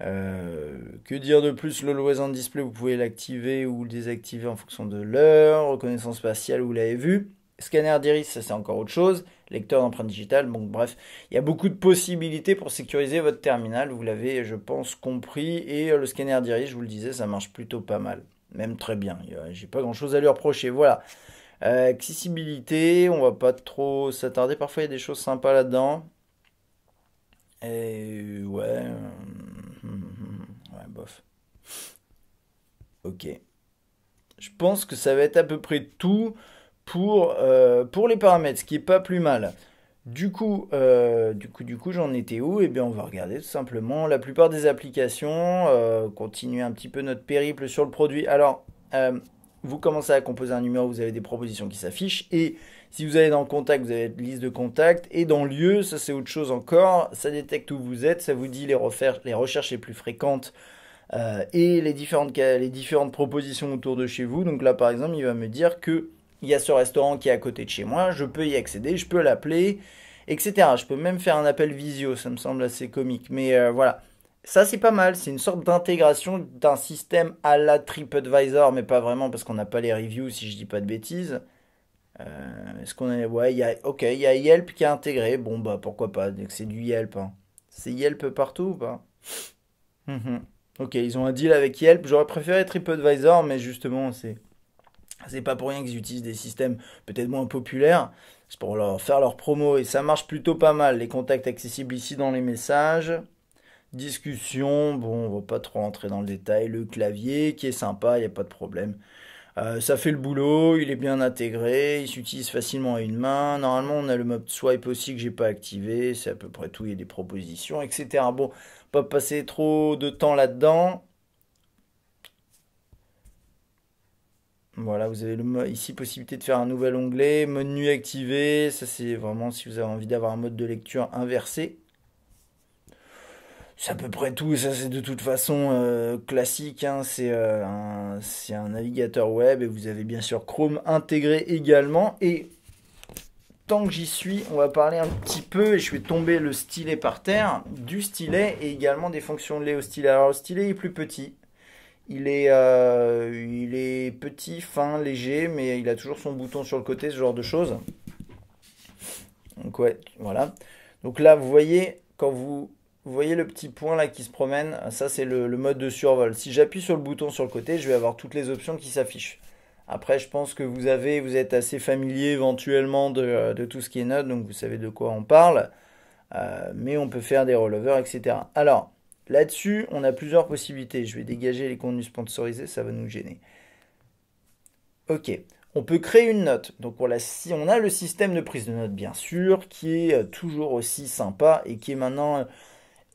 Euh, que dire de plus Le loisir display, vous pouvez l'activer ou le désactiver en fonction de l'heure. Reconnaissance faciale, vous l'avez vu. Scanner d'iris, ça c'est encore autre chose. Lecteur d'empreintes digitales, donc bref, il y a beaucoup de possibilités pour sécuriser votre terminal. Vous l'avez, je pense, compris. Et euh, le scanner d'iris, je vous le disais, ça marche plutôt pas mal. Même très bien. J'ai pas grand chose à lui reprocher. Voilà. Euh, accessibilité, on va pas trop s'attarder. Parfois, il y a des choses sympas là-dedans. Et ouais. Euh, ouais, bof. Ok. Je pense que ça va être à peu près tout pour, euh, pour les paramètres, ce qui est pas plus mal. Du coup, euh, du coup, du coup, j'en étais où Eh bien, on va regarder tout simplement la plupart des applications, euh, continuer un petit peu notre périple sur le produit. Alors, vous commencez à composer un numéro, vous avez des propositions qui s'affichent, et si vous allez dans contact, vous avez une liste de contacts, et dans lieu, ça c'est autre chose encore, ça détecte où vous êtes, ça vous dit les, les recherches les plus fréquentes et les différentes, les différentes propositions autour de chez vous. Donc là, par exemple, il va me dire que il y a ce restaurant qui est à côté de chez moi, je peux y accéder, je peux l'appeler, etc. Je peux même faire un appel visio, ça me semble assez comique. Mais euh, voilà, ça c'est pas mal, c'est une sorte d'intégration d'un système à la TripAdvisor, mais pas vraiment parce qu'on n'a pas les reviews si je dis pas de bêtises. Euh, est-ce qu'on Ouais, y a... ok, il y a Yelp qui est intégré, bon bah pourquoi pas, c'est du Yelp. Hein. C'est Yelp partout ou pas hum, hum. Ok, ils ont un deal avec Yelp, j'aurais préféré TripAdvisor, mais justement c'est... C'est pas pour rien qu'ils utilisent des systèmes peut-être moins populaires. C'est pour leur faire leur promo et ça marche plutôt pas mal. Les contacts accessibles ici dans les messages. Discussion, bon, on va pas trop rentrer dans le détail. Le clavier qui est sympa, il n'y a pas de problème. Euh, ça fait le boulot, il est bien intégré, il s'utilise facilement à une main. Normalement, on a le mode swipe aussi que j'ai pas activé. C'est à peu près tout, il y a des propositions, etc. Bon, pas passer trop de temps là-dedans. Voilà, vous avez ici possibilité de faire un nouvel onglet, Menu activé, ça c'est vraiment si vous avez envie d'avoir un mode de lecture inversé. C'est à peu près tout, ça c'est de toute façon euh, classique, hein. euh, c'est un, navigateur web et vous avez bien sûr Chrome intégré également. Et tant que j'y suis, on va parler un petit peu, et je vais tomber le stylet par terre, du stylet et également des fonctions de lait stylet. Alors le stylet est plus petit, il est, euh, il est petit, fin, léger, mais il a toujours son bouton sur le côté, ce genre de choses. Donc ouais, voilà. Donc là, vous voyez, quand vous, voyez le petit point là qui se promène, ça c'est le, mode de survol. Si j'appuie sur le bouton sur le côté, je vais avoir toutes les options qui s'affichent. Après, je pense que vous avez, vous êtes assez familier éventuellement de, tout ce qui est Node, donc vous savez de quoi on parle. Euh, mais on peut faire des rollovers, etc. Alors, Là-dessus, on a plusieurs possibilités. Je vais dégager les contenus sponsorisés, ça va nous gêner. Ok, on peut créer une note. Donc on a, si on a le système de prise de notes, bien sûr, qui est euh, toujours aussi sympa et qui est maintenant euh,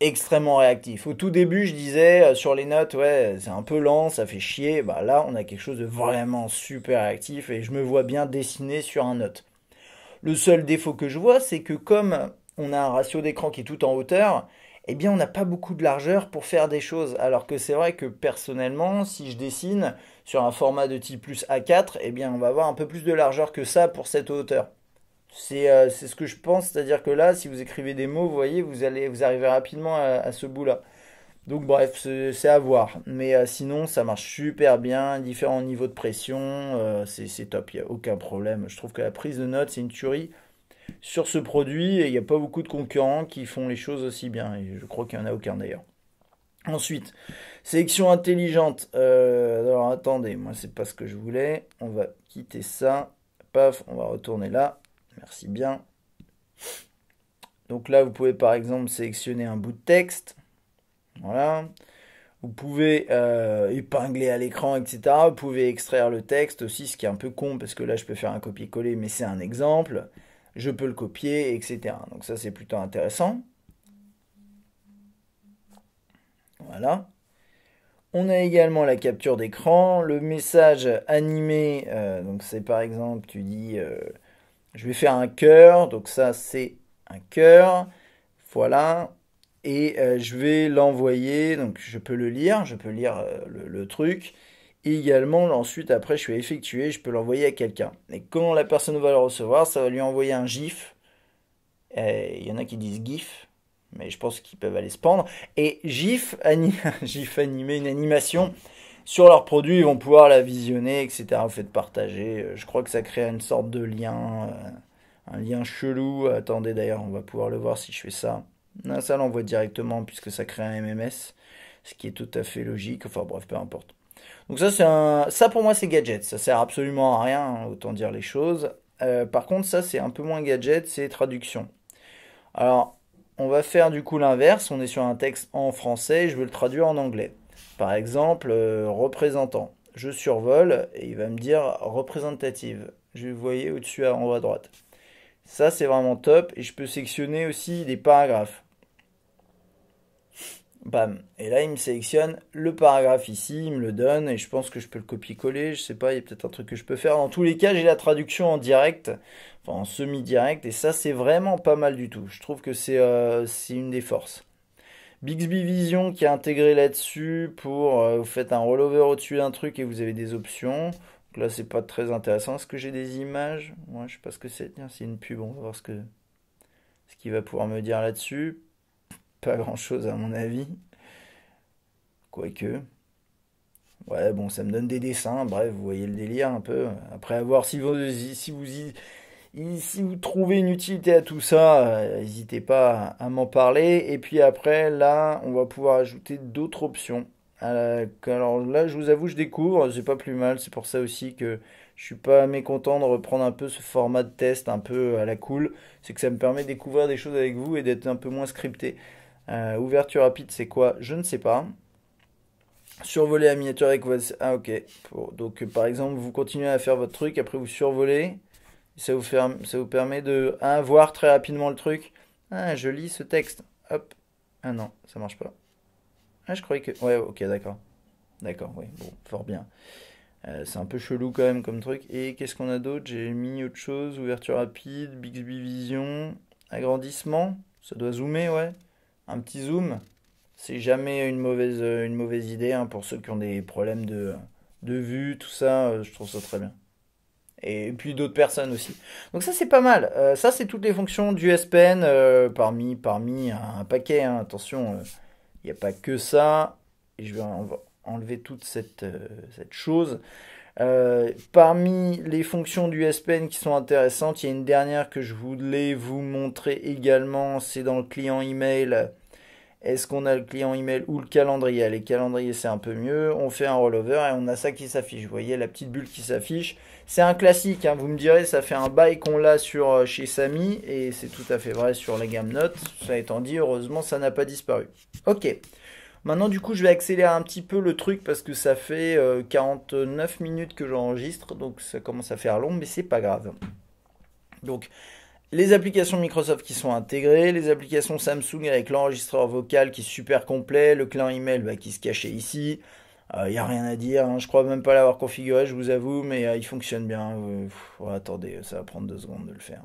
extrêmement réactif. Au tout début, je disais euh, sur les notes, ouais, c'est un peu lent, ça fait chier. Bah, là, on a quelque chose de vraiment super réactif et je me vois bien dessiner sur un note. Le seul défaut que je vois, c'est que comme on a un ratio d'écran qui est tout en hauteur, eh bien on n'a pas beaucoup de largeur pour faire des choses. Alors que c'est vrai que personnellement, si je dessine sur un format de type plus A4, eh bien on va avoir un peu plus de largeur que ça pour cette hauteur. Euh, c'est ce que je pense, c'est-à-dire que là, si vous écrivez des mots, vous voyez, vous, allez, vous arrivez rapidement à, ce bout-là. Donc bref, c'est à voir. Mais euh, sinon, ça marche super bien, différents niveaux de pression, euh, c'est top, il n'y a aucun problème. Je trouve que la prise de notes, c'est une tuerie sur ce produit il n'y a pas beaucoup de concurrents qui font les choses aussi bien. Et je crois qu'il n'y en a aucun d'ailleurs. Ensuite, sélection intelligente. Euh, alors attendez, moi c'est pas ce que je voulais. On va quitter ça. Paf, on va retourner là. Merci bien. Donc là, vous pouvez par exemple sélectionner un bout de texte. Voilà. Vous pouvez euh, épingler à l'écran, etc. Vous pouvez extraire le texte aussi, ce qui est un peu con parce que là, je peux faire un copier-coller, mais c'est un exemple je peux le copier, etc. Donc ça c'est plutôt intéressant. Voilà. On a également la capture d'écran, le message animé, euh, donc c'est par exemple tu dis euh, je vais faire un cœur, donc ça c'est un cœur, voilà, et euh, je vais l'envoyer, donc je peux le lire, je peux lire le, le truc, Également, ensuite, après, je suis effectué, je peux l'envoyer à quelqu'un. Et comment la personne va le recevoir, ça va lui envoyer un GIF. Et il y en a qui disent GIF, mais je pense qu'ils peuvent aller se pendre. Et GIF, animé, une animation sur leur produit, ils vont pouvoir la visionner, etc. Vous faites partager. Euh, je crois que ça crée une sorte de lien, euh, un lien chelou. Attendez d'ailleurs, on va pouvoir le voir si je fais ça. Non, ça l'envoie directement puisque ça crée un MMS, ce qui est tout à fait logique. Enfin bref, peu importe. Donc ça, c'est un... ça pour moi, c'est gadget. Ça sert absolument à rien, hein, autant dire les choses. Euh, par contre, ça, c'est un peu moins gadget, c'est traduction. Alors, on va faire du coup l'inverse. On est sur un texte en français, et je veux le traduire en anglais. Par exemple, euh, représentant. Je survole et il va me dire représentative. Je vais vous voyez au-dessus en haut à droite. Ça, c'est vraiment top. Et je peux sectionner aussi des paragraphes. Et là, il me sélectionne le paragraphe ici, il me le donne, et je pense que je peux le copier-coller, je sais pas, il y a peut-être un truc que je peux faire. Dans tous les cas, j'ai la traduction en direct, enfin en semi-direct, et ça, c'est vraiment pas mal du tout. Je trouve que c'est euh, une des forces. Bixby Vision qui est intégré là-dessus pour euh, vous faites un rollover au-dessus d'un truc et vous avez des options. Donc là, c'est pas très intéressant. Est-ce que j'ai des images Moi, je sais pas ce que c'est. c'est une pub, on va voir ce que ce qu'il va pouvoir me dire là-dessus pas grand chose à mon avis. Quoique. Ouais, bon, ça me donne des dessins, bref, vous voyez le délire un peu. Après avoir, si vous, si vous, si vous trouvez une utilité à tout ça, euh, n'hésitez pas à m'en parler. Et puis après, là, on va pouvoir ajouter d'autres options. Euh, alors là, je vous avoue, je découvre, c'est pas plus mal. C'est pour ça aussi que je suis pas mécontent de reprendre un peu ce format de test un peu à la cool. C'est que ça me permet de découvrir des choses avec vous et d'être un peu moins scripté. Euh, ouverture rapide, c'est quoi Je ne sais pas. Survoler à miniature avec Ah ok. Donc euh, par exemple, vous continuez à faire votre truc, après vous survolez. Ça vous, ça vous permet de voir très rapidement le truc. Ah, je lis ce texte. Hop. Ah non, ça marche pas. Ah, je croyais que... Ouais, ok, d'accord. D'accord, oui, bon, fort bien. Euh, c'est un peu chelou quand même comme truc. Et qu'est-ce qu'on a d'autre J'ai mis autre chose, ouverture rapide, Bixby Vision, agrandissement. Ça doit zoomer, ouais un petit zoom, c'est jamais une mauvaise, euh, une mauvaise idée hein, pour ceux qui ont des problèmes de, de vue, tout ça, euh, je trouve ça très bien. Et puis d'autres personnes aussi. Donc ça c'est pas mal. Euh, ça c'est toutes les fonctions du S Pen parmi, parmi un, paquet. Hein. Attention, il n'y a pas que ça. Et je vais enlever toute cette, cette chose. Euh, parmi les fonctions du SPN qui sont intéressantes, il y a une dernière que je voulais vous montrer également, c'est dans le client email. Est-ce qu'on a le client email ou le calendrier Les calendriers, c'est un peu mieux. On fait un rollover et on a ça qui s'affiche. Vous voyez la petite bulle qui s'affiche. C'est un classique, hein. vous me direz, ça fait un bail qu'on l'a sur, euh, chez Samy et c'est tout à fait vrai sur la gamme notes. Ça étant dit, heureusement, ça n'a pas disparu. Ok. Maintenant, du coup, je vais accélérer un petit peu le truc parce que ça fait 49 euh, minutes que j'enregistre, donc ça commence à faire long, mais c'est pas grave. Donc, les applications Microsoft qui sont intégrées, les applications Samsung avec l'enregistreur vocal qui est super complet, le client email bah, qui se cachait ici. Il euh, n'y a rien à dire, hein. je crois même pas l'avoir configuré, je vous avoue, mais euh, il fonctionne bien. attendez, ça va prendre deux secondes de le faire.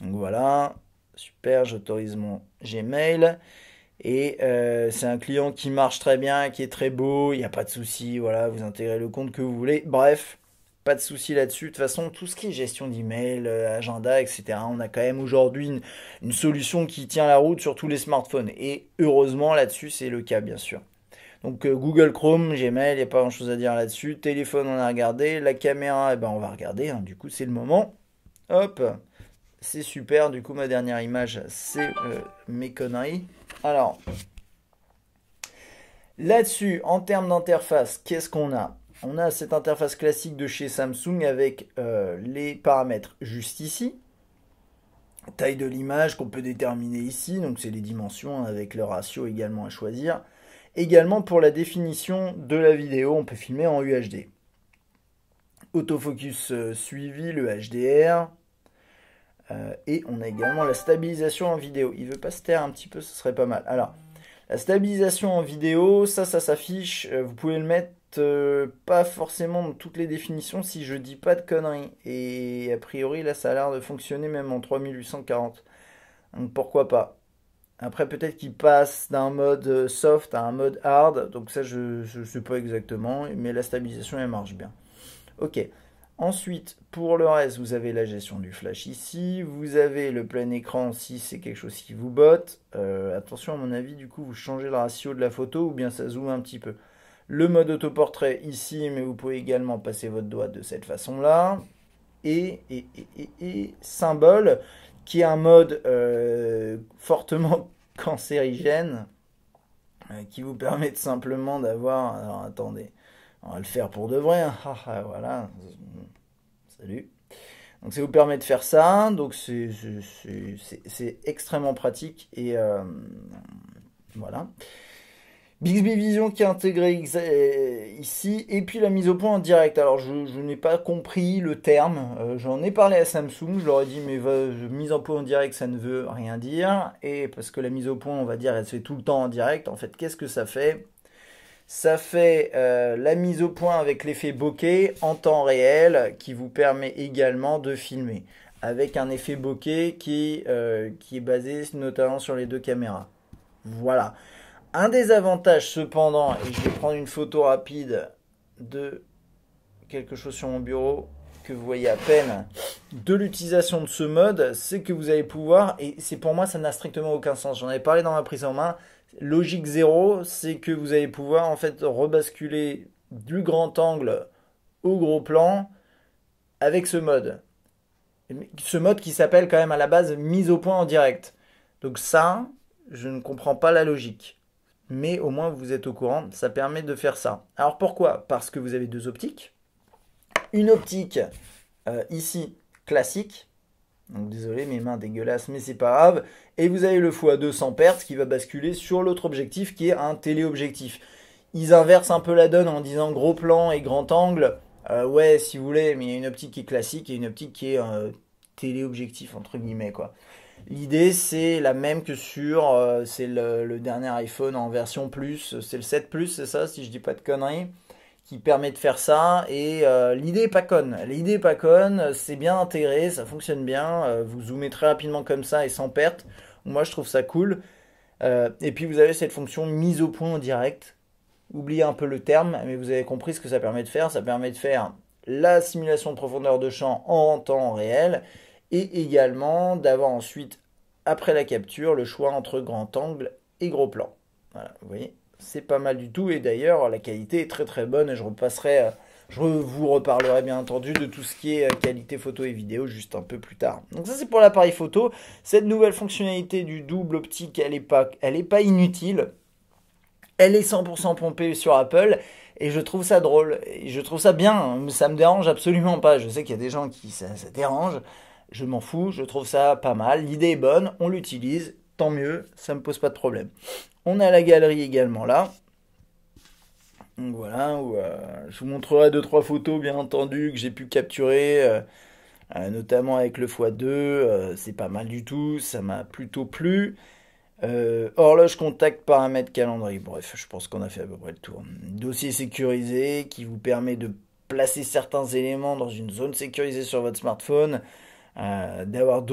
Donc voilà, super, j'autorise mon Gmail. Et euh, c'est un client qui marche très bien, qui est très beau, il n'y a pas de souci, voilà, vous intégrez le compte que vous voulez. Bref, pas de souci là-dessus. De toute façon, tout ce qui est gestion d'email, euh, agenda, etc., on a quand même aujourd'hui une, solution qui tient la route sur tous les smartphones. Et heureusement, là-dessus, c'est le cas, bien sûr. Donc euh, Google Chrome, Gmail, il n'y a pas grand-chose à dire là-dessus. Téléphone, on a regardé. La caméra, eh ben, on va regarder. Hein. Du coup, c'est le moment. Hop, c'est super. Du coup, ma dernière image, c'est mes conneries. Alors, là-dessus, en termes d'interface, qu'est-ce qu'on a On a cette interface classique de chez Samsung avec euh, les paramètres juste ici. Taille de l'image qu'on peut déterminer ici, donc c'est les dimensions hein, avec le ratio également à choisir. Également pour la définition de la vidéo, on peut filmer en UHD. Autofocus euh, suivi, le HDR, euh, et on a également la stabilisation en vidéo. Il veut pas se taire un petit peu, ce serait pas mal. Alors, la stabilisation en vidéo, ça, ça s'affiche. Euh, vous pouvez le mettre euh, pas forcément dans toutes les définitions si je dis pas de conneries. Et a priori, là, ça a l'air de fonctionner même en 3840. Donc pourquoi pas après, peut-être qu'il passe d'un mode soft à un mode hard. Donc ça, je ne sais pas exactement. Mais la stabilisation, elle marche bien. Ok. Ensuite, pour le reste, vous avez la gestion du flash ici, vous avez le plein écran si c'est quelque chose qui vous botte. Euh, attention, à mon avis, du coup, vous changez le ratio de la photo ou bien ça zoome un petit peu. Le mode autoportrait ici, mais vous pouvez également passer votre doigt de cette façon-là. Et, et, et, et, symbole, qui est un mode euh, fortement cancérigène, euh, qui vous permet simplement d'avoir... Alors attendez, on va le faire pour de vrai. Hein. Ah, ah, voilà. Salut. Donc ça vous permet de faire ça, donc c'est extrêmement pratique et euh, voilà. Bixby Vision qui est intégré euh, ici, et puis la mise au point en direct. Alors je, n'ai pas compris le terme, euh, j'en ai parlé à Samsung, je leur ai dit mais mise en point en direct ça ne veut rien dire, et parce que la mise au point on va dire elle se fait tout le temps en direct, en fait qu'est-ce que ça fait ça fait euh, la mise au point avec l'effet bokeh en temps réel qui vous permet également de filmer avec un effet bokeh qui, euh, qui est basé notamment sur les deux caméras. Voilà. Un des avantages cependant, et je vais prendre une photo rapide de quelque chose sur mon bureau, que vous voyez à peine de l'utilisation de ce mode, c'est que vous allez pouvoir, et c'est pour moi ça n'a strictement aucun sens, j'en avais parlé dans ma prise en main, logique zéro, c'est que vous allez pouvoir en fait rebasculer du grand angle au gros plan avec ce mode. Ce mode qui s'appelle quand même à la base mise au point en direct. Donc ça, je ne comprends pas la logique. Mais au moins vous êtes au courant, ça permet de faire ça. Alors pourquoi Parce que vous avez deux optiques une optique euh, ici classique. Donc désolé, mes mains dégueulasses, mais c'est pas grave. Et vous avez le x2 sans perte qui va basculer sur l'autre objectif qui est un téléobjectif. Ils inversent un peu la donne en disant gros plan et grand angle. Euh, ouais, si vous voulez, mais il y a une optique qui est classique et une optique qui est euh, téléobjectif, entre guillemets, quoi. L'idée, c'est la même que sur c'est le, le, dernier iPhone en version plus, c'est le 7 Plus, c'est ça, si je dis pas de conneries qui permet de faire ça. Et euh, l'idée est pas conne. L'idée est pas conne, c'est bien intégré, ça fonctionne bien. Euh, vous zoomez très rapidement comme ça et sans perte. Moi, je trouve ça cool. Euh, et puis, vous avez cette fonction mise au point en direct. Oubliez un peu le terme, mais vous avez compris ce que ça permet de faire. Ça permet de faire la simulation de profondeur de champ en temps réel et également d'avoir ensuite, après la capture, le choix entre grand angle et gros plan. Voilà, vous voyez c'est pas mal du tout. Et d'ailleurs, la qualité est très très bonne. Et je repasserai, euh, je vous reparlerai bien entendu de tout ce qui est euh, qualité photo et vidéo juste un peu plus tard. Donc ça c'est pour l'appareil photo. Cette nouvelle fonctionnalité du double optique, elle n'est pas, elle est pas inutile. Elle est 100% pompée sur Apple et je trouve ça drôle. Et je trouve ça bien. Ça me dérange absolument pas. Je sais qu'il y a des gens qui ça, ça dérange. Je m'en fous. Je trouve ça pas mal. L'idée est bonne. On l'utilise mieux, ça me pose pas de problème. On a la galerie également là. voilà, où, euh, je vous montrerai deux trois photos bien entendu que j'ai pu capturer, euh, euh, notamment avec le x2, c'est pas mal du tout, ça m'a plutôt plu. horloge contact paramètres calendrier, bref, je pense qu'on a fait à peu près le tour. Dossier sécurisé qui vous permet de placer certains éléments dans une zone sécurisée sur votre smartphone euh, d'avoir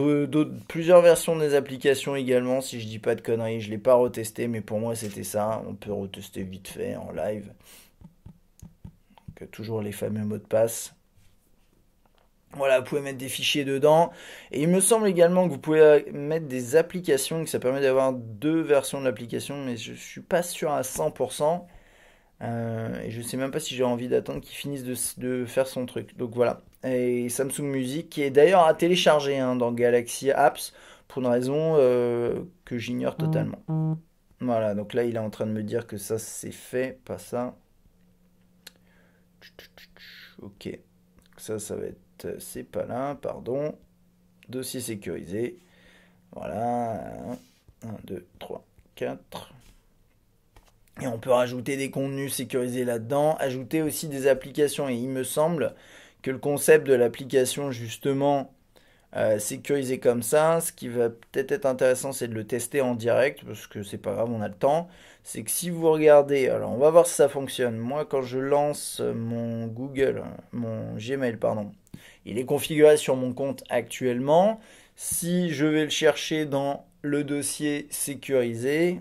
plusieurs versions des applications également, si je dis pas de conneries, je l'ai pas retesté, mais pour moi c'était ça, on peut retester vite fait en live. Donc, toujours les fameux mots de passe. Voilà, vous pouvez mettre des fichiers dedans. Et il me semble également que vous pouvez euh, mettre des applications, que ça permet d'avoir deux versions de l'application, mais je ne suis pas sûr à 100%. Euh, et je sais même pas si j'ai envie d'attendre qu'il finisse de, faire son truc. Donc voilà et Samsung Music, qui est d'ailleurs à télécharger hein, dans Galaxy Apps pour une raison euh, que j'ignore mm. totalement. Voilà, donc là il est en train de me dire que ça c'est fait, pas ça. Ok, ça ça va être, euh, c'est pas là, pardon. Dossier sécurisé. Voilà, 1, 2, 3, 4. Et on peut rajouter des contenus sécurisés là-dedans, ajouter aussi des applications. Et il me semble le concept de l'application, justement, euh, sécurisé comme ça. Ce qui va peut-être être intéressant, c'est de le tester en direct, parce que c'est pas grave, on a le temps. C'est que si vous regardez, alors on va voir si ça fonctionne. Moi, quand je lance mon Google, mon Gmail, pardon, il est configuré sur mon compte actuellement. Si je vais le chercher dans le dossier sécurisé,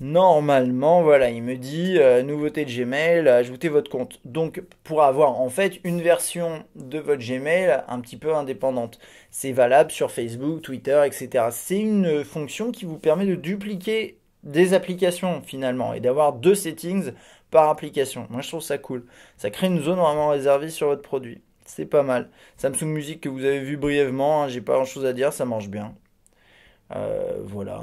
normalement, voilà, il me dit euh, nouveauté de Gmail, ajoutez votre compte. Donc, pour avoir en fait une version de votre Gmail un petit peu indépendante, c'est valable sur Facebook, Twitter, etc. C'est une fonction qui vous permet de dupliquer des applications finalement et d'avoir deux settings par application. Moi, je trouve ça cool. Ça crée une zone vraiment réservée sur votre produit. C'est pas mal. Samsung Music que vous avez vu brièvement, hein, j'ai pas grand chose à dire, ça marche bien. Euh, voilà.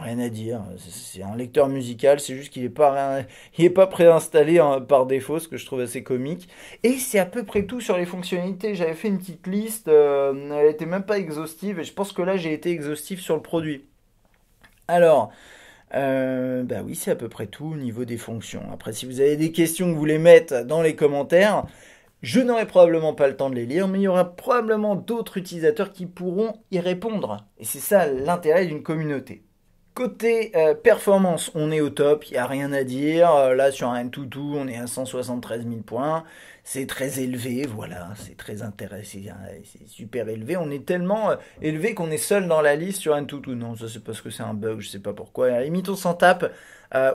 Rien à dire. C'est un lecteur musical, c'est juste qu'il n'est pas, est pas préinstallé par défaut, ce que je trouve assez comique. Et c'est à peu près tout sur les fonctionnalités. J'avais fait une petite liste, euh, elle n'était même pas exhaustive, et je pense que là j'ai été exhaustif sur le produit. Alors, euh, bah oui, c'est à peu près tout au niveau des fonctions. Après, si vous avez des questions que vous voulez mettre dans les commentaires, je n'aurai probablement pas le temps de les lire, mais il y aura probablement d'autres utilisateurs qui pourront y répondre. Et c'est ça l'intérêt d'une communauté. Côté euh, performance, on est au top, il n'y a rien à dire. Euh, là, sur un tout on est à 173 000 points. C'est très élevé, voilà, c'est très intéressant, hein, c'est super élevé. On est tellement euh, élevé qu'on est seul dans la liste sur un toutou. Non, ça c'est parce que c'est un bug, je sais pas pourquoi. À la limite, on s'en tape.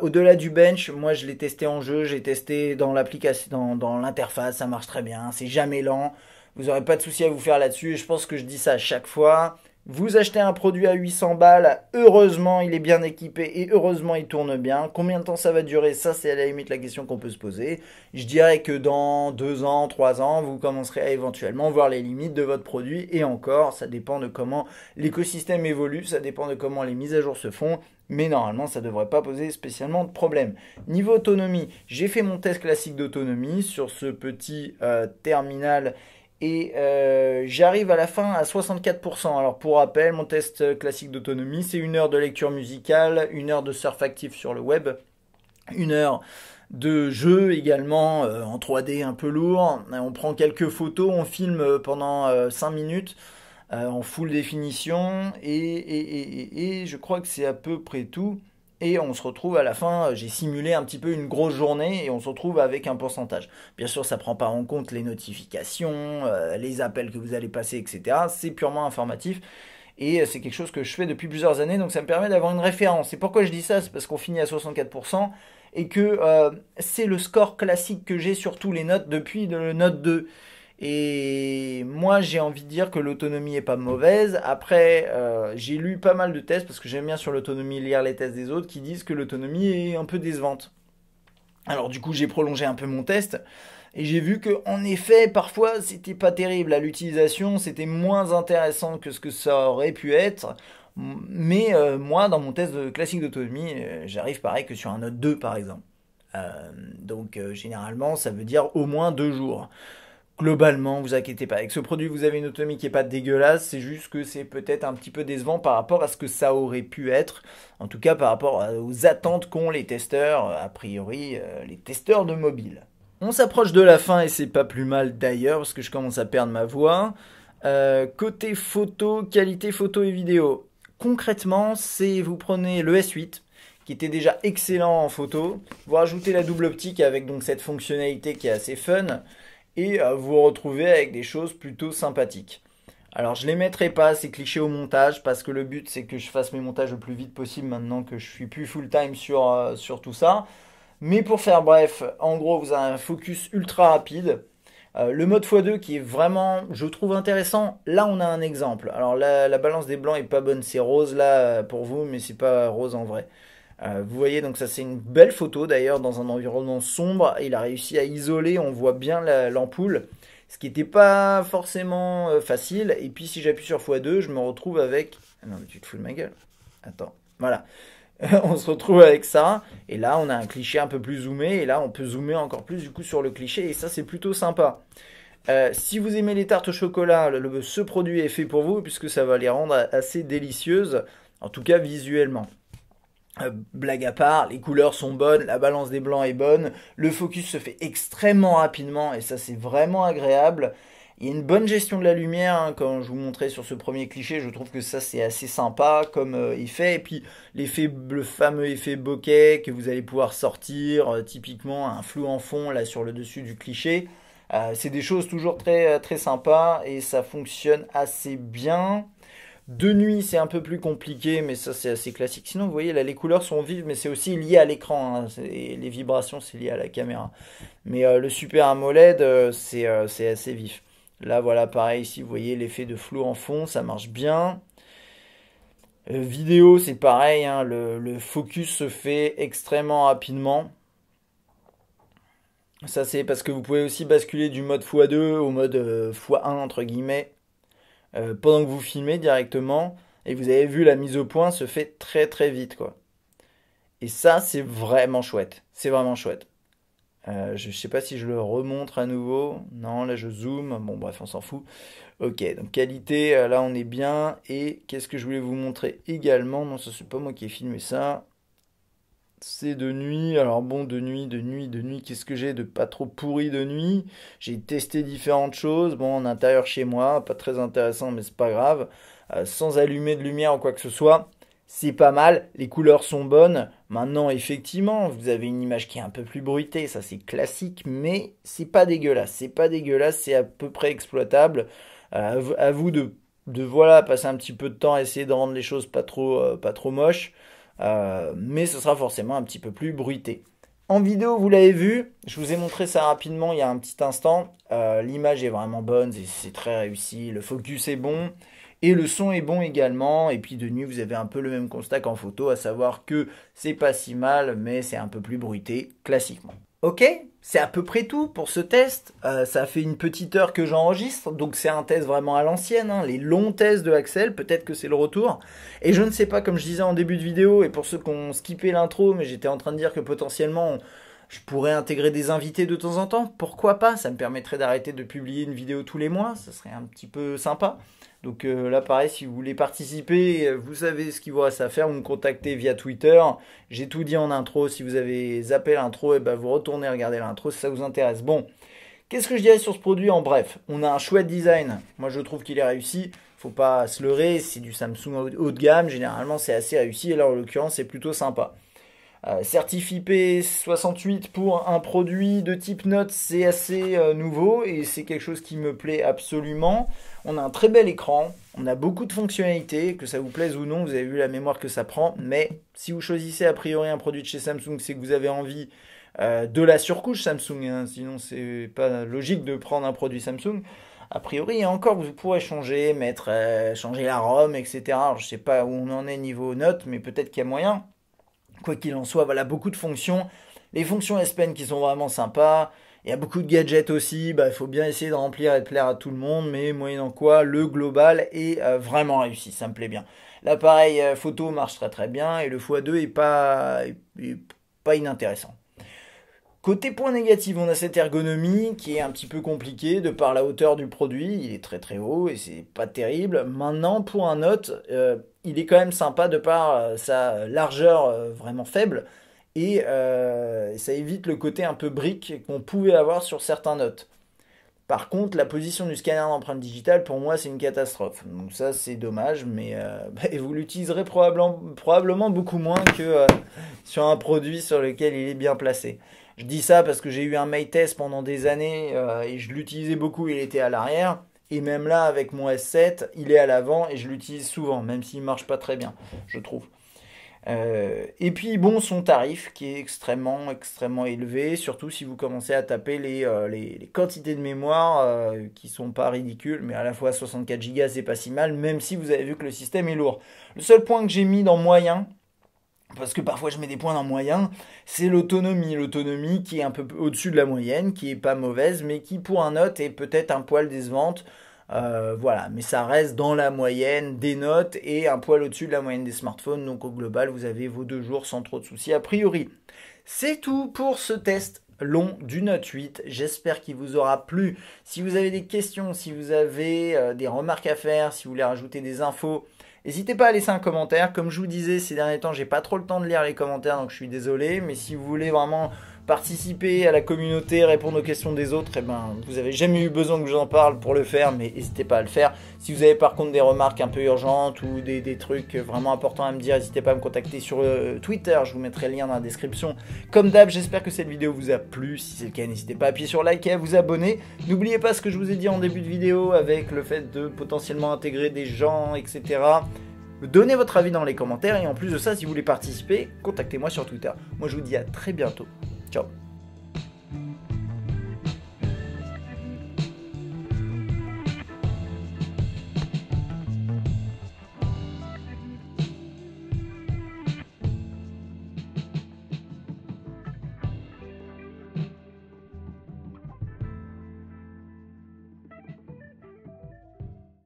Au-delà du bench, moi je l'ai testé en jeu, j'ai testé dans l'application, dans, dans l'interface, ça marche très bien, c'est jamais lent. Vous n'aurez pas de souci à vous faire là-dessus. Je pense que je dis ça à chaque fois. Vous achetez un produit à 800 balles, heureusement il est bien équipé et heureusement il tourne bien. Combien de temps ça va durer Ça c'est à la limite la question qu'on peut se poser. Je dirais que dans 2 ans, 3 ans, vous commencerez à éventuellement voir les limites de votre produit et encore, ça dépend de comment l'écosystème évolue, ça dépend de comment les mises à jour se font mais normalement ça ne devrait pas poser spécialement de problème. Niveau autonomie, j'ai fait mon test classique d'autonomie sur ce petit euh, terminal et euh, j'arrive à la fin à 64%. Alors pour rappel, mon test classique d'autonomie, c'est une heure de lecture musicale, une heure de surf actif sur le web, une heure de jeu également euh, en 3D un peu lourd. On prend quelques photos, on filme pendant 5 euh, minutes en full définition et je crois que c'est à peu près tout et on se retrouve à la fin, euh, j'ai simulé un petit peu une grosse journée et on se retrouve avec un pourcentage. Bien sûr, ça ne prend pas en compte les notifications, euh, les appels que vous allez passer, etc. C'est purement informatif. Et euh, c'est quelque chose que je fais depuis plusieurs années, donc ça me permet d'avoir une référence. Et pourquoi je dis ça C'est parce qu'on finit à 64% et que c'est le score classique que j'ai sur tous les notes depuis le note 2. Et moi, j'ai envie de dire que l'autonomie est pas mauvaise. Après, euh, j'ai lu pas mal de tests parce que j'aime bien sur l'autonomie lire les tests des autres qui disent que l'autonomie est un peu décevante. Alors du coup, j'ai prolongé un peu mon test et j'ai vu que en effet, parfois, c'était pas terrible à l'utilisation, c'était moins intéressant que ce que ça aurait pu être. Mais euh, moi, dans mon test classique d'autonomie, euh, j'arrive pareil que sur un note 2 par exemple. donc généralement, ça veut dire au moins deux jours globalement, vous inquiétez pas. Avec ce produit, vous avez une autonomie qui n'est pas dégueulasse, c'est juste que c'est peut-être un petit peu décevant par rapport à ce que ça aurait pu être, en tout cas par rapport aux attentes qu'ont les testeurs, a priori euh, les testeurs de mobile. On s'approche de la fin et c'est pas plus mal d'ailleurs parce que je commence à perdre ma voix. Euh, côté photo, qualité photo et vidéo. Concrètement, c'est vous prenez le S8 qui était déjà excellent en photo, vous rajoutez la double optique avec donc cette fonctionnalité qui est assez fun et vous vous retrouvez avec des choses plutôt sympathiques. Alors je les mettrai pas ces clichés au montage parce que le but c'est que je fasse mes montages le plus vite possible maintenant que je suis plus full time sur, euh, sur tout ça. Mais pour faire bref, en gros vous avez un focus ultra rapide. Euh, le mode x2 qui est vraiment, je trouve intéressant. Là, on a un exemple. Alors, la, la balance des blancs est pas bonne, c'est rose là pour vous, mais c'est pas rose en vrai. Euh, vous voyez, donc ça c'est une belle photo d'ailleurs dans un environnement sombre. Il a réussi à isoler, on voit bien l'ampoule, ce qui n'était pas forcément euh, facile. Et puis si j'appuie sur x2, je me retrouve avec... Ah non mais tu te fous de ma gueule. Attends, voilà. on se retrouve avec ça. Et là, on a un cliché un peu plus zoomé. Et là, on peut zoomer encore plus du coup sur le cliché. Et ça, c'est plutôt sympa. Euh, si vous aimez les tartes au chocolat, ce produit est fait pour vous puisque ça va les rendre assez délicieuses, en tout cas visuellement. Euh, blague à part, les couleurs sont bonnes, la balance des blancs est bonne, le focus se fait extrêmement rapidement et ça c'est vraiment agréable. Il y a une bonne gestion de la lumière, hein, quand je vous montrais sur ce premier cliché, je trouve que ça c'est assez sympa comme il euh, effet. Et puis l'effet, le fameux effet bokeh que vous allez pouvoir sortir, euh, typiquement un flou en fond là sur le dessus du cliché. c'est des choses toujours très très sympas et ça fonctionne assez bien. De nuit, c'est un peu plus compliqué, mais ça, c'est assez classique. Sinon, vous voyez, là, les couleurs sont vives, mais c'est aussi lié à l'écran. Hein. les vibrations, c'est lié à la caméra. Mais euh, le Super AMOLED, euh, euh, c'est assez vif. Là, voilà, pareil, ici, vous voyez l'effet de flou en fond, ça marche bien. vidéo, c'est pareil, hein, le, focus se fait extrêmement rapidement. Ça, c'est parce que vous pouvez aussi basculer du mode x2 au mode x1, entre guillemets. Euh, pendant que vous filmez directement et vous avez vu la mise au point se fait très très vite quoi. Et ça c'est vraiment chouette, c'est vraiment chouette. Euh, je sais pas si je le remontre à nouveau. Non, là je zoome. Bon, bref, on s'en fout. Ok, donc qualité, euh, là on est bien. Et qu'est-ce que je voulais vous montrer également Non, ce n'est pas moi qui ai filmé ça. C'est de nuit. Alors bon, de nuit, de nuit, de nuit, qu'est-ce que j'ai de pas trop pourri de nuit J'ai testé différentes choses. Bon, en intérieur chez moi, pas très intéressant, mais c'est pas grave. Euh, sans allumer de lumière ou quoi que ce soit, c'est pas mal. Les couleurs sont bonnes. Maintenant, effectivement, vous avez une image qui est un peu plus bruitée, ça c'est classique, mais c'est pas dégueulasse. C'est pas dégueulasse, c'est à peu près exploitable. Euh, à vous de, de voilà passer un petit peu de temps à essayer de rendre les choses pas trop euh, pas trop moches. Euh, mais ce sera forcément un petit peu plus bruité. En vidéo, vous l'avez vu, je vous ai montré ça rapidement il y a un petit instant. Euh, l'image est vraiment bonne, c'est très réussi, le focus est bon. Et le son est bon également. Et puis de nuit, vous avez un peu le même constat qu'en photo, à savoir que c'est pas si mal, mais c'est un peu plus bruité classiquement. Ok, c'est à peu près tout pour ce test. Euh, ça fait une petite heure que j'enregistre, donc c'est un test vraiment à l'ancienne. Hein. Les longs tests de Axel, peut-être que c'est le retour. Et je ne sais pas, comme je disais en début de vidéo, et pour ceux qui ont skippé l'intro, mais j'étais en train de dire que potentiellement... je pourrais intégrer des invités de temps en temps, pourquoi pas Ça me permettrait d'arrêter de publier une vidéo tous les mois, ça serait un petit peu sympa. Donc euh, là, pareil, si vous voulez participer, euh, vous savez ce qu'il vous reste à faire. Vous me contactez via Twitter. J'ai tout dit en intro. Si vous avez zappé l'intro, et eh ben, vous retournez regarder l'intro si ça vous intéresse. Bon, qu'est-ce que je dirais sur ce produit En bref, on a un chouette design. Moi, je trouve qu'il est réussi. Faut pas se leurrer. C'est du Samsung haut de gamme. Généralement, c'est assez réussi. Et là, en l'occurrence, c'est plutôt sympa. Euh, certifié 68 pour un produit de type note, c'est assez euh, nouveau et c'est quelque chose qui me plaît absolument. On a un très bel écran, on a beaucoup de fonctionnalités, que ça vous plaise ou non, vous avez vu la mémoire que ça prend, mais si vous choisissez a priori un produit de chez Samsung, c'est que vous avez envie euh, de la surcouche Samsung, hein, sinon c'est pas logique de prendre un produit Samsung. A priori, hein, encore, vous pourrez changer, mettre, changer la ROM, etc. Je je sais pas où on en est niveau note, mais peut-être qu'il y a moyen. Quoi qu'il en soit, voilà, beaucoup de fonctions. Les fonctions S qui sont vraiment sympas. Il y a beaucoup de gadgets aussi, bah, il faut bien essayer de remplir et de plaire à tout le monde, mais moyennant quoi, le global est euh, vraiment réussi, ça me plaît bien. L'appareil euh, photo marche très très bien et le x2 est pas, pas inintéressant. Côté point négatif, on a cette ergonomie qui est un petit peu compliquée de par la hauteur du produit. Il est très très haut et c'est pas terrible. Maintenant, pour un note, euh, il est quand même sympa de par euh, sa largeur euh, vraiment faible et ça évite le côté un peu brique qu'on pouvait avoir sur certains notes. Par contre, la position du scanner d'empreinte digitale, pour moi, c'est une catastrophe. Donc ça, c'est dommage, mais euh, bah, vous l'utiliserez probablement, beaucoup moins que euh, sur un produit sur lequel il est bien placé. Je dis ça parce que j'ai eu un test pendant des années euh, et je l'utilisais beaucoup, il était à l'arrière. Et même là, avec mon S7, il est à l'avant et je l'utilise souvent, même s'il ne marche pas très bien, je trouve. Euh, et puis bon, son tarif qui est extrêmement, extrêmement élevé, surtout si vous commencez à taper les, euh, les, quantités de mémoire euh, qui sont pas ridicules, mais à la fois 64 Go c'est pas si mal, même si vous avez vu que le système est lourd. Le seul point que j'ai mis dans moyen, parce que parfois je mets des points dans moyen, c'est l'autonomie. L'autonomie qui est un peu au-dessus de la moyenne, qui est pas mauvaise, mais qui pour un note est peut-être un poil décevante. Euh, voilà, mais ça reste dans la moyenne des notes et un poil au-dessus de la moyenne des smartphones. Donc au global, vous avez vos deux jours sans trop de soucis a priori. C'est tout pour ce test long du Note 8. J'espère qu'il vous aura plu. Si vous avez des questions, si vous avez euh, des remarques à faire, si vous voulez rajouter des infos, n'hésitez pas à laisser un commentaire. Comme je vous disais ces derniers temps, j'ai pas trop le temps de lire les commentaires, donc je suis désolé. Mais si vous voulez vraiment participer à la communauté, répondre aux questions des autres, et eh ben, vous n'avez jamais eu besoin que j'en parle pour le faire, mais n'hésitez pas à le faire. Si vous avez par contre des remarques un peu urgentes ou des, trucs vraiment importants à me dire, n'hésitez pas à me contacter sur euh, Twitter, je vous mettrai le lien dans la description. Comme d'hab, j'espère que cette vidéo vous a plu. Si c'est le cas, n'hésitez pas à appuyer sur like et à vous abonner. N'oubliez pas ce que je vous ai dit en début de vidéo avec le fait de potentiellement intégrer des gens, etc. Donnez votre avis dans les commentaires et en plus de ça, si vous voulez participer, contactez-moi sur Twitter. Moi, je vous dis à très bientôt Ciao